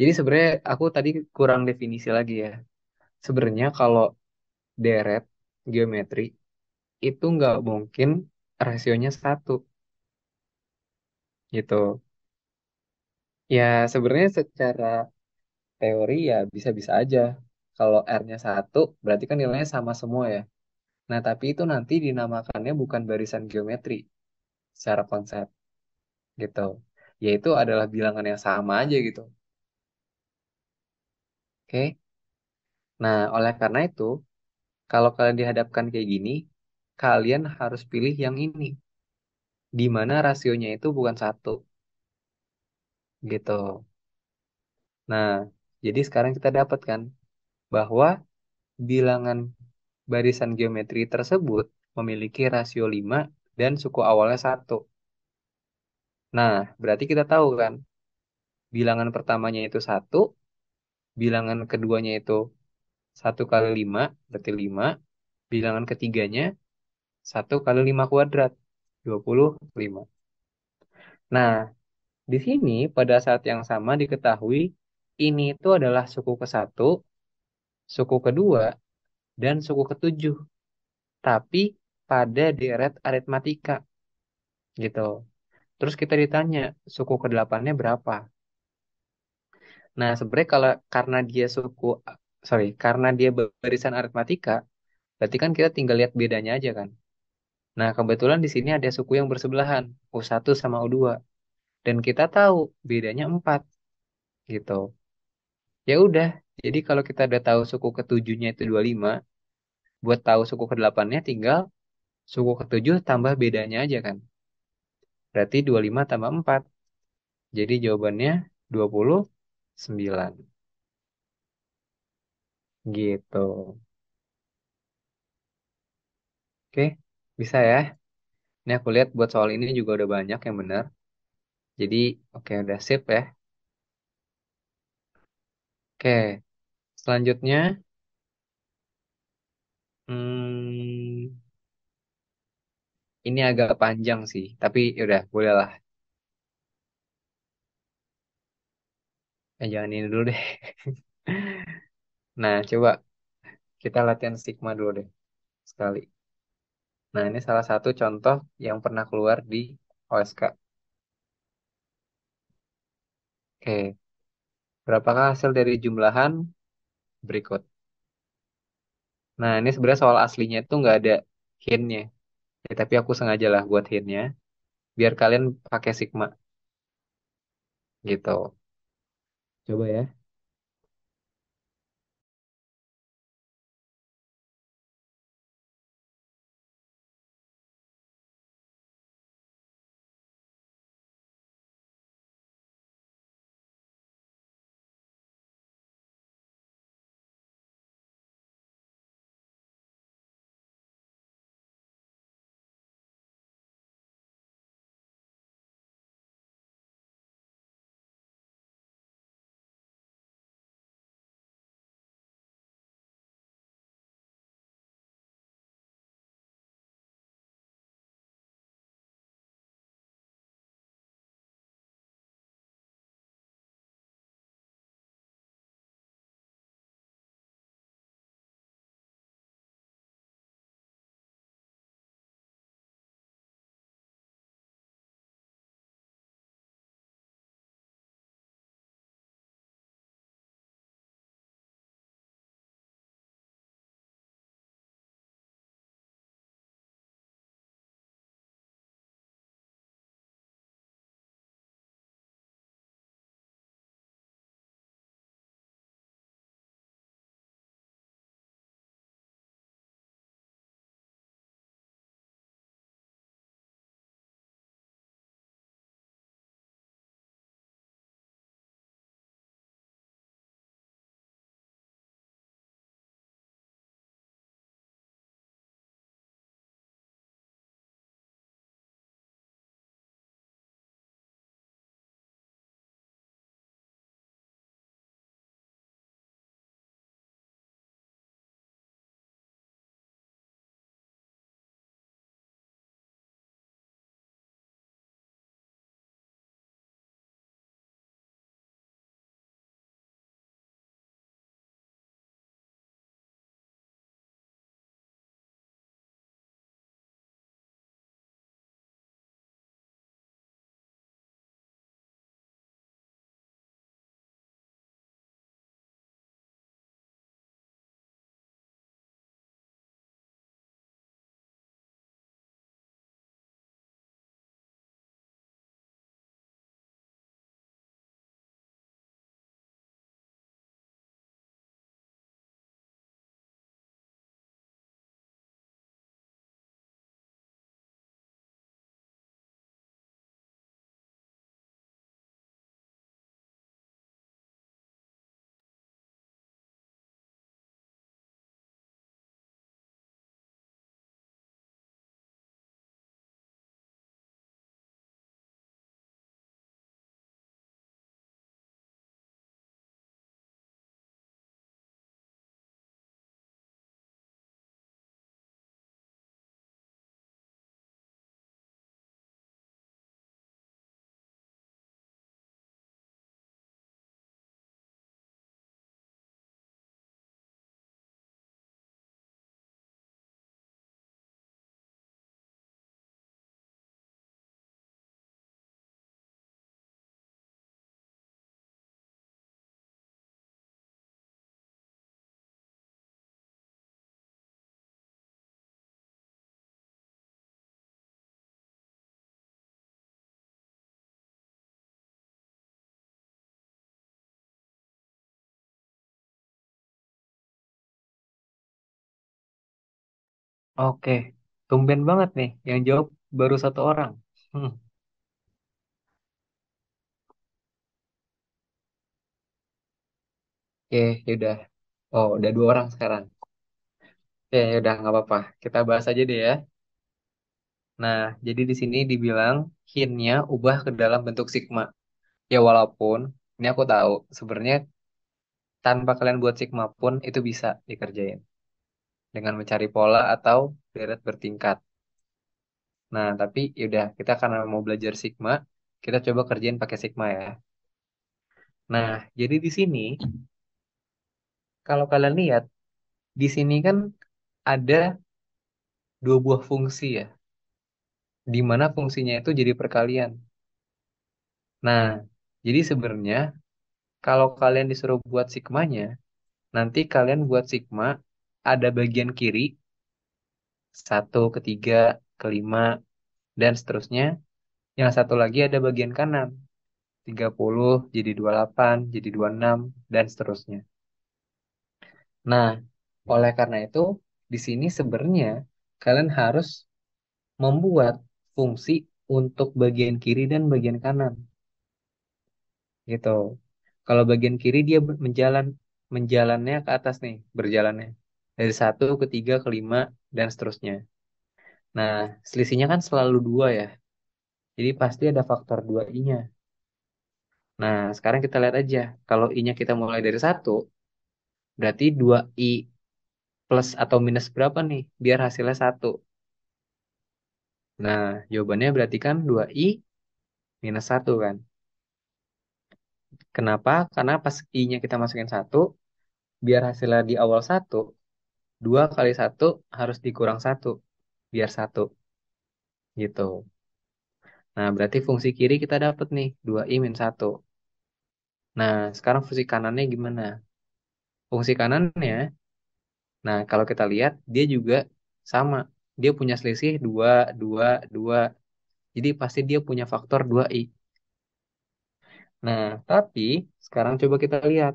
Jadi sebenarnya aku tadi kurang definisi lagi ya. Sebenarnya kalau deret geometri itu nggak mungkin rasionya satu gitu. Ya sebenarnya secara teori ya bisa-bisa aja. Kalau R-nya satu berarti kan nilainya sama semua ya. Nah tapi itu nanti dinamakannya bukan barisan geometri secara konsep gitu. Yaitu adalah bilangan yang sama aja gitu. Oke. Nah, oleh karena itu, kalau kalian dihadapkan kayak gini, kalian harus pilih yang ini, di mana rasionya itu bukan satu, gitu. Nah, jadi sekarang kita dapatkan bahwa bilangan barisan geometri tersebut memiliki rasio 5 dan suku awalnya satu. Nah, berarti kita tahu kan, bilangan pertamanya itu satu, bilangan keduanya itu 1 kali 5 berarti 5. Bilangan ketiganya 1 kali 5 kuadrat 25. Nah, di sini pada saat yang sama diketahui ini itu adalah suku ke-1, suku ke-2, dan suku ke-7. Tapi pada deret aritmatika. Gitu. Terus kita ditanya, suku ke-8-nya berapa? Nah, sebenarnya kalau karena dia suku sorry, karena dia barisan aritmatika, berarti kan kita tinggal lihat bedanya aja kan. Nah, kebetulan di sini ada suku yang bersebelahan, U1 sama U2. Dan kita tahu bedanya 4 gitu. Ya udah, jadi kalau kita udah tahu suku ketujuhnya itu 25, buat tahu suku ke delapannya tinggal suku ketujuh tambah bedanya aja kan. Berarti 25 tambah 4. Jadi jawabannya 29 gitu. Oke, bisa ya. Ini aku lihat buat soal ini juga udah banyak yang benar. Jadi, oke udah sip ya. Oke, selanjutnya hmm, ini agak panjang sih, tapi yaudah bolehlah. Eh, jangan ini dulu deh. Nah, coba kita latihan sigma dulu deh sekali. Nah, ini salah satu contoh yang pernah keluar di OSK. Oke, berapakah hasil dari jumlahan berikut? Nah, ini sebenarnya soal aslinya itu nggak ada hintnya. Ya, tapi aku sengaja lah buat hintnya, biar kalian pakai sigma. Gitu. Coba ya. Oke, tumben banget nih yang jawab baru satu orang. Hmm, oke, yaudah. Oh, udah dua orang sekarang. Oke, yaudah nggak apa-apa. Kita bahas aja deh ya. Nah, jadi di sini dibilang hintnya ubah ke dalam bentuk sigma. Ya walaupun ini aku tahu sebenarnya tanpa kalian buat sigma pun itu bisa dikerjain dengan mencari pola atau deret bertingkat. Nah, tapi yaudah kita karena mau belajar sigma, kita coba kerjain pakai sigma ya. Nah, jadi di sini kalau kalian lihat di sini kan ada dua buah fungsi ya. Di mana fungsinya itu jadi perkalian. Nah, jadi sebenarnya kalau kalian disuruh buat sigmanya, nanti kalian buat sigma ada bagian kiri, satu, ketiga, kelima, dan seterusnya. Yang satu lagi ada bagian kanan, 30 jadi 28, jadi 26, dan seterusnya. Nah, oleh karena itu, di sini sebenarnya kalian harus membuat fungsi untuk bagian kiri dan bagian kanan. Gitu. Kalau bagian kiri dia menjalan menjalannya ke atas nih, berjalannya dari satu ke tiga ke lima dan seterusnya nah selisihnya kan selalu dua ya jadi pasti ada faktor dua i nya nah sekarang kita lihat aja kalau i nya kita mulai dari satu berarti dua i plus atau minus berapa nih biar hasilnya satu nah jawabannya berarti kan dua i minus satu kan Kenapa? Karena pas i-nya kita masukin satu, biar hasilnya di awal satu, dua kali satu harus dikurang satu biar satu gitu. Nah, berarti fungsi kiri kita dapat nih 2i min 1. Nah, sekarang fungsi kanannya gimana? Fungsi kanannya, nah kalau kita lihat dia juga sama. Dia punya selisih dua dua dua. Jadi pasti dia punya faktor 2i. Nah, tapi sekarang coba kita lihat.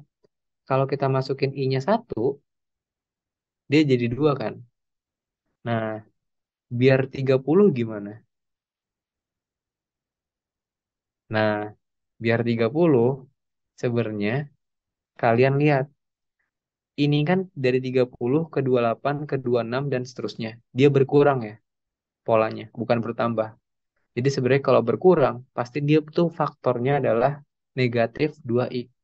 Kalau kita masukin i-nya 1, dia jadi dua kan nah biar 30 gimana nah biar 30 sebenarnya kalian lihat ini kan dari 30 ke 28 ke 26 dan seterusnya dia berkurang ya polanya bukan bertambah jadi sebenarnya kalau berkurang pasti dia tuh faktornya adalah negatif 2 x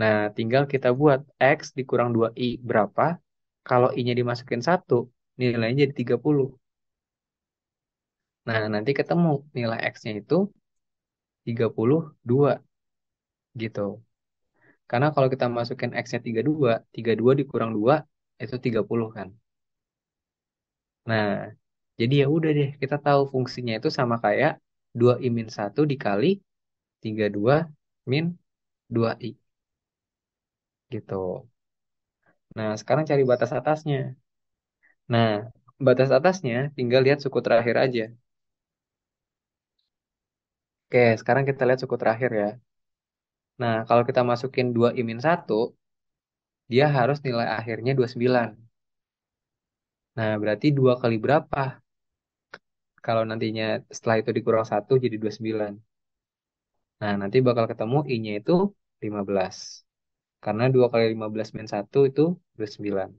Nah, tinggal kita buat X dikurang 2I berapa. Kalau I-nya dimasukin 1, nilainya jadi 30. Nah, nanti ketemu nilai X-nya itu 32. Gitu. Karena kalau kita masukin X-nya 32, 32 dikurang 2, itu 30 kan. Nah, jadi ya udah deh, kita tahu fungsinya itu sama kayak 2i min 1 dikali 32 min 2i gitu. Nah, sekarang cari batas atasnya. Nah, batas atasnya tinggal lihat suku terakhir aja. Oke, sekarang kita lihat suku terakhir ya. Nah, kalau kita masukin 2 i min 1, dia harus nilai akhirnya 29. Nah, berarti 2 kali berapa? Kalau nantinya setelah itu dikurang 1 jadi 29. Nah, nanti bakal ketemu i-nya itu 15. Karena 2 kali 15 min 1 itu 29.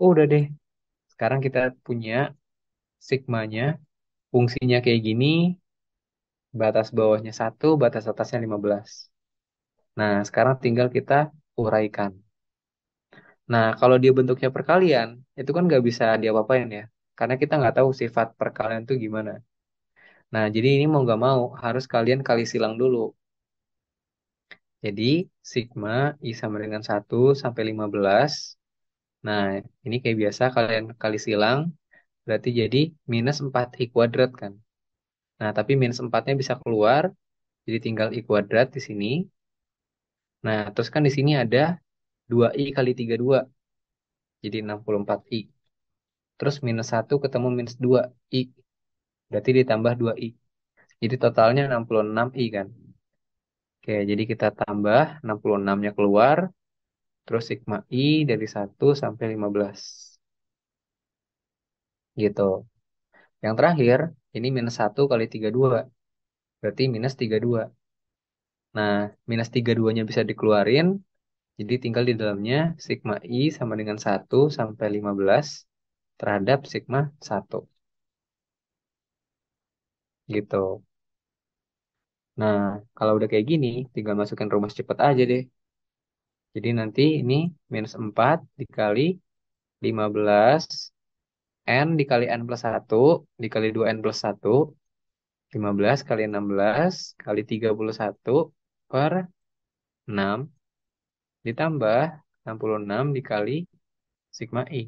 Oh, udah deh. Sekarang kita punya sigmanya. Fungsinya kayak gini. Batas bawahnya 1, batas atasnya 15. Nah, sekarang tinggal kita uraikan. Nah, kalau dia bentuknya perkalian, itu kan nggak bisa diapa-apain ya. Karena kita nggak tahu sifat perkalian itu gimana. Nah, jadi ini mau nggak mau harus kalian kali silang dulu. Jadi sigma I sama dengan 1 sampai 15. Nah, ini kayak biasa kalian kali silang berarti jadi minus 4 I kuadrat kan. Nah, tapi minus 4-nya bisa keluar, jadi tinggal I kuadrat di sini. Nah, terus kan di sini ada 2I kali 32, jadi 64I. Terus minus 1 ketemu minus 2I, berarti ditambah 2I. Jadi totalnya 66I kan. Oke, jadi kita tambah 66-nya keluar, terus sigma i dari 1 sampai 15. Gitu. Yang terakhir, ini minus 1 kali 32. Berarti minus 32. Nah, minus 32-nya bisa dikeluarin, jadi tinggal di dalamnya sigma i sama dengan 1 sampai 15 terhadap sigma 1. Gitu. Nah, kalau udah kayak gini, tinggal masukin rumus cepat aja deh. Jadi nanti ini minus 4 dikali 15 N dikali N plus 1 dikali 2N plus 1 15 kali 16 kali 31 per 6 ditambah 66 dikali sigma I.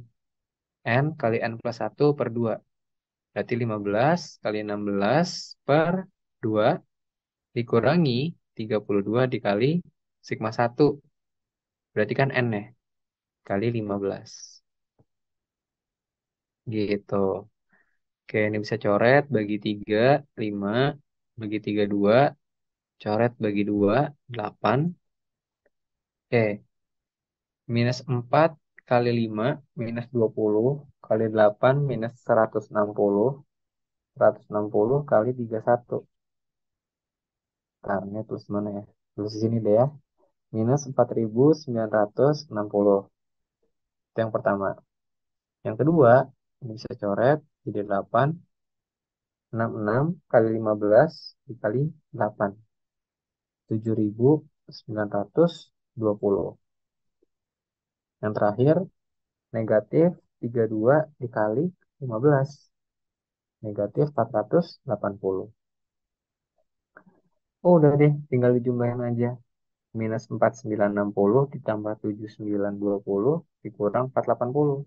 N kali N plus 1 per 2. Berarti 15 kali 16 per 2 dikurangi 32 dikali sigma 1. Berarti kan N ya? Kali 15. Gitu. Oke, ini bisa coret bagi 3, 5. Bagi 3, 2. Coret bagi 2, 8. Oke. Minus 4 kali 5 minus 20 kali 8 minus 160. 160 kali 31 sekarangnya tulis mana ya tulis di sini deh ya minus 4960 itu yang pertama yang kedua ini bisa coret jadi 8 66 kali 15 dikali 8 7920 yang terakhir, negatif 32 dikali 15. Negatif 480. Oh udah deh, tinggal dijumlahin aja. Minus 4960 ditambah 7920 dikurang 480.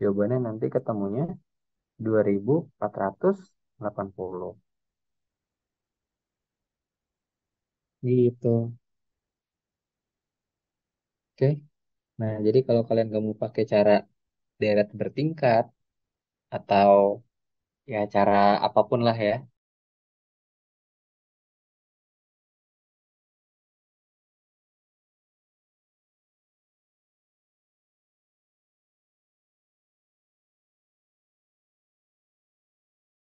Jawabannya nanti ketemunya 2480. Gitu. Oke. Nah, jadi kalau kalian gak mau pakai cara deret bertingkat atau ya cara apapun lah ya,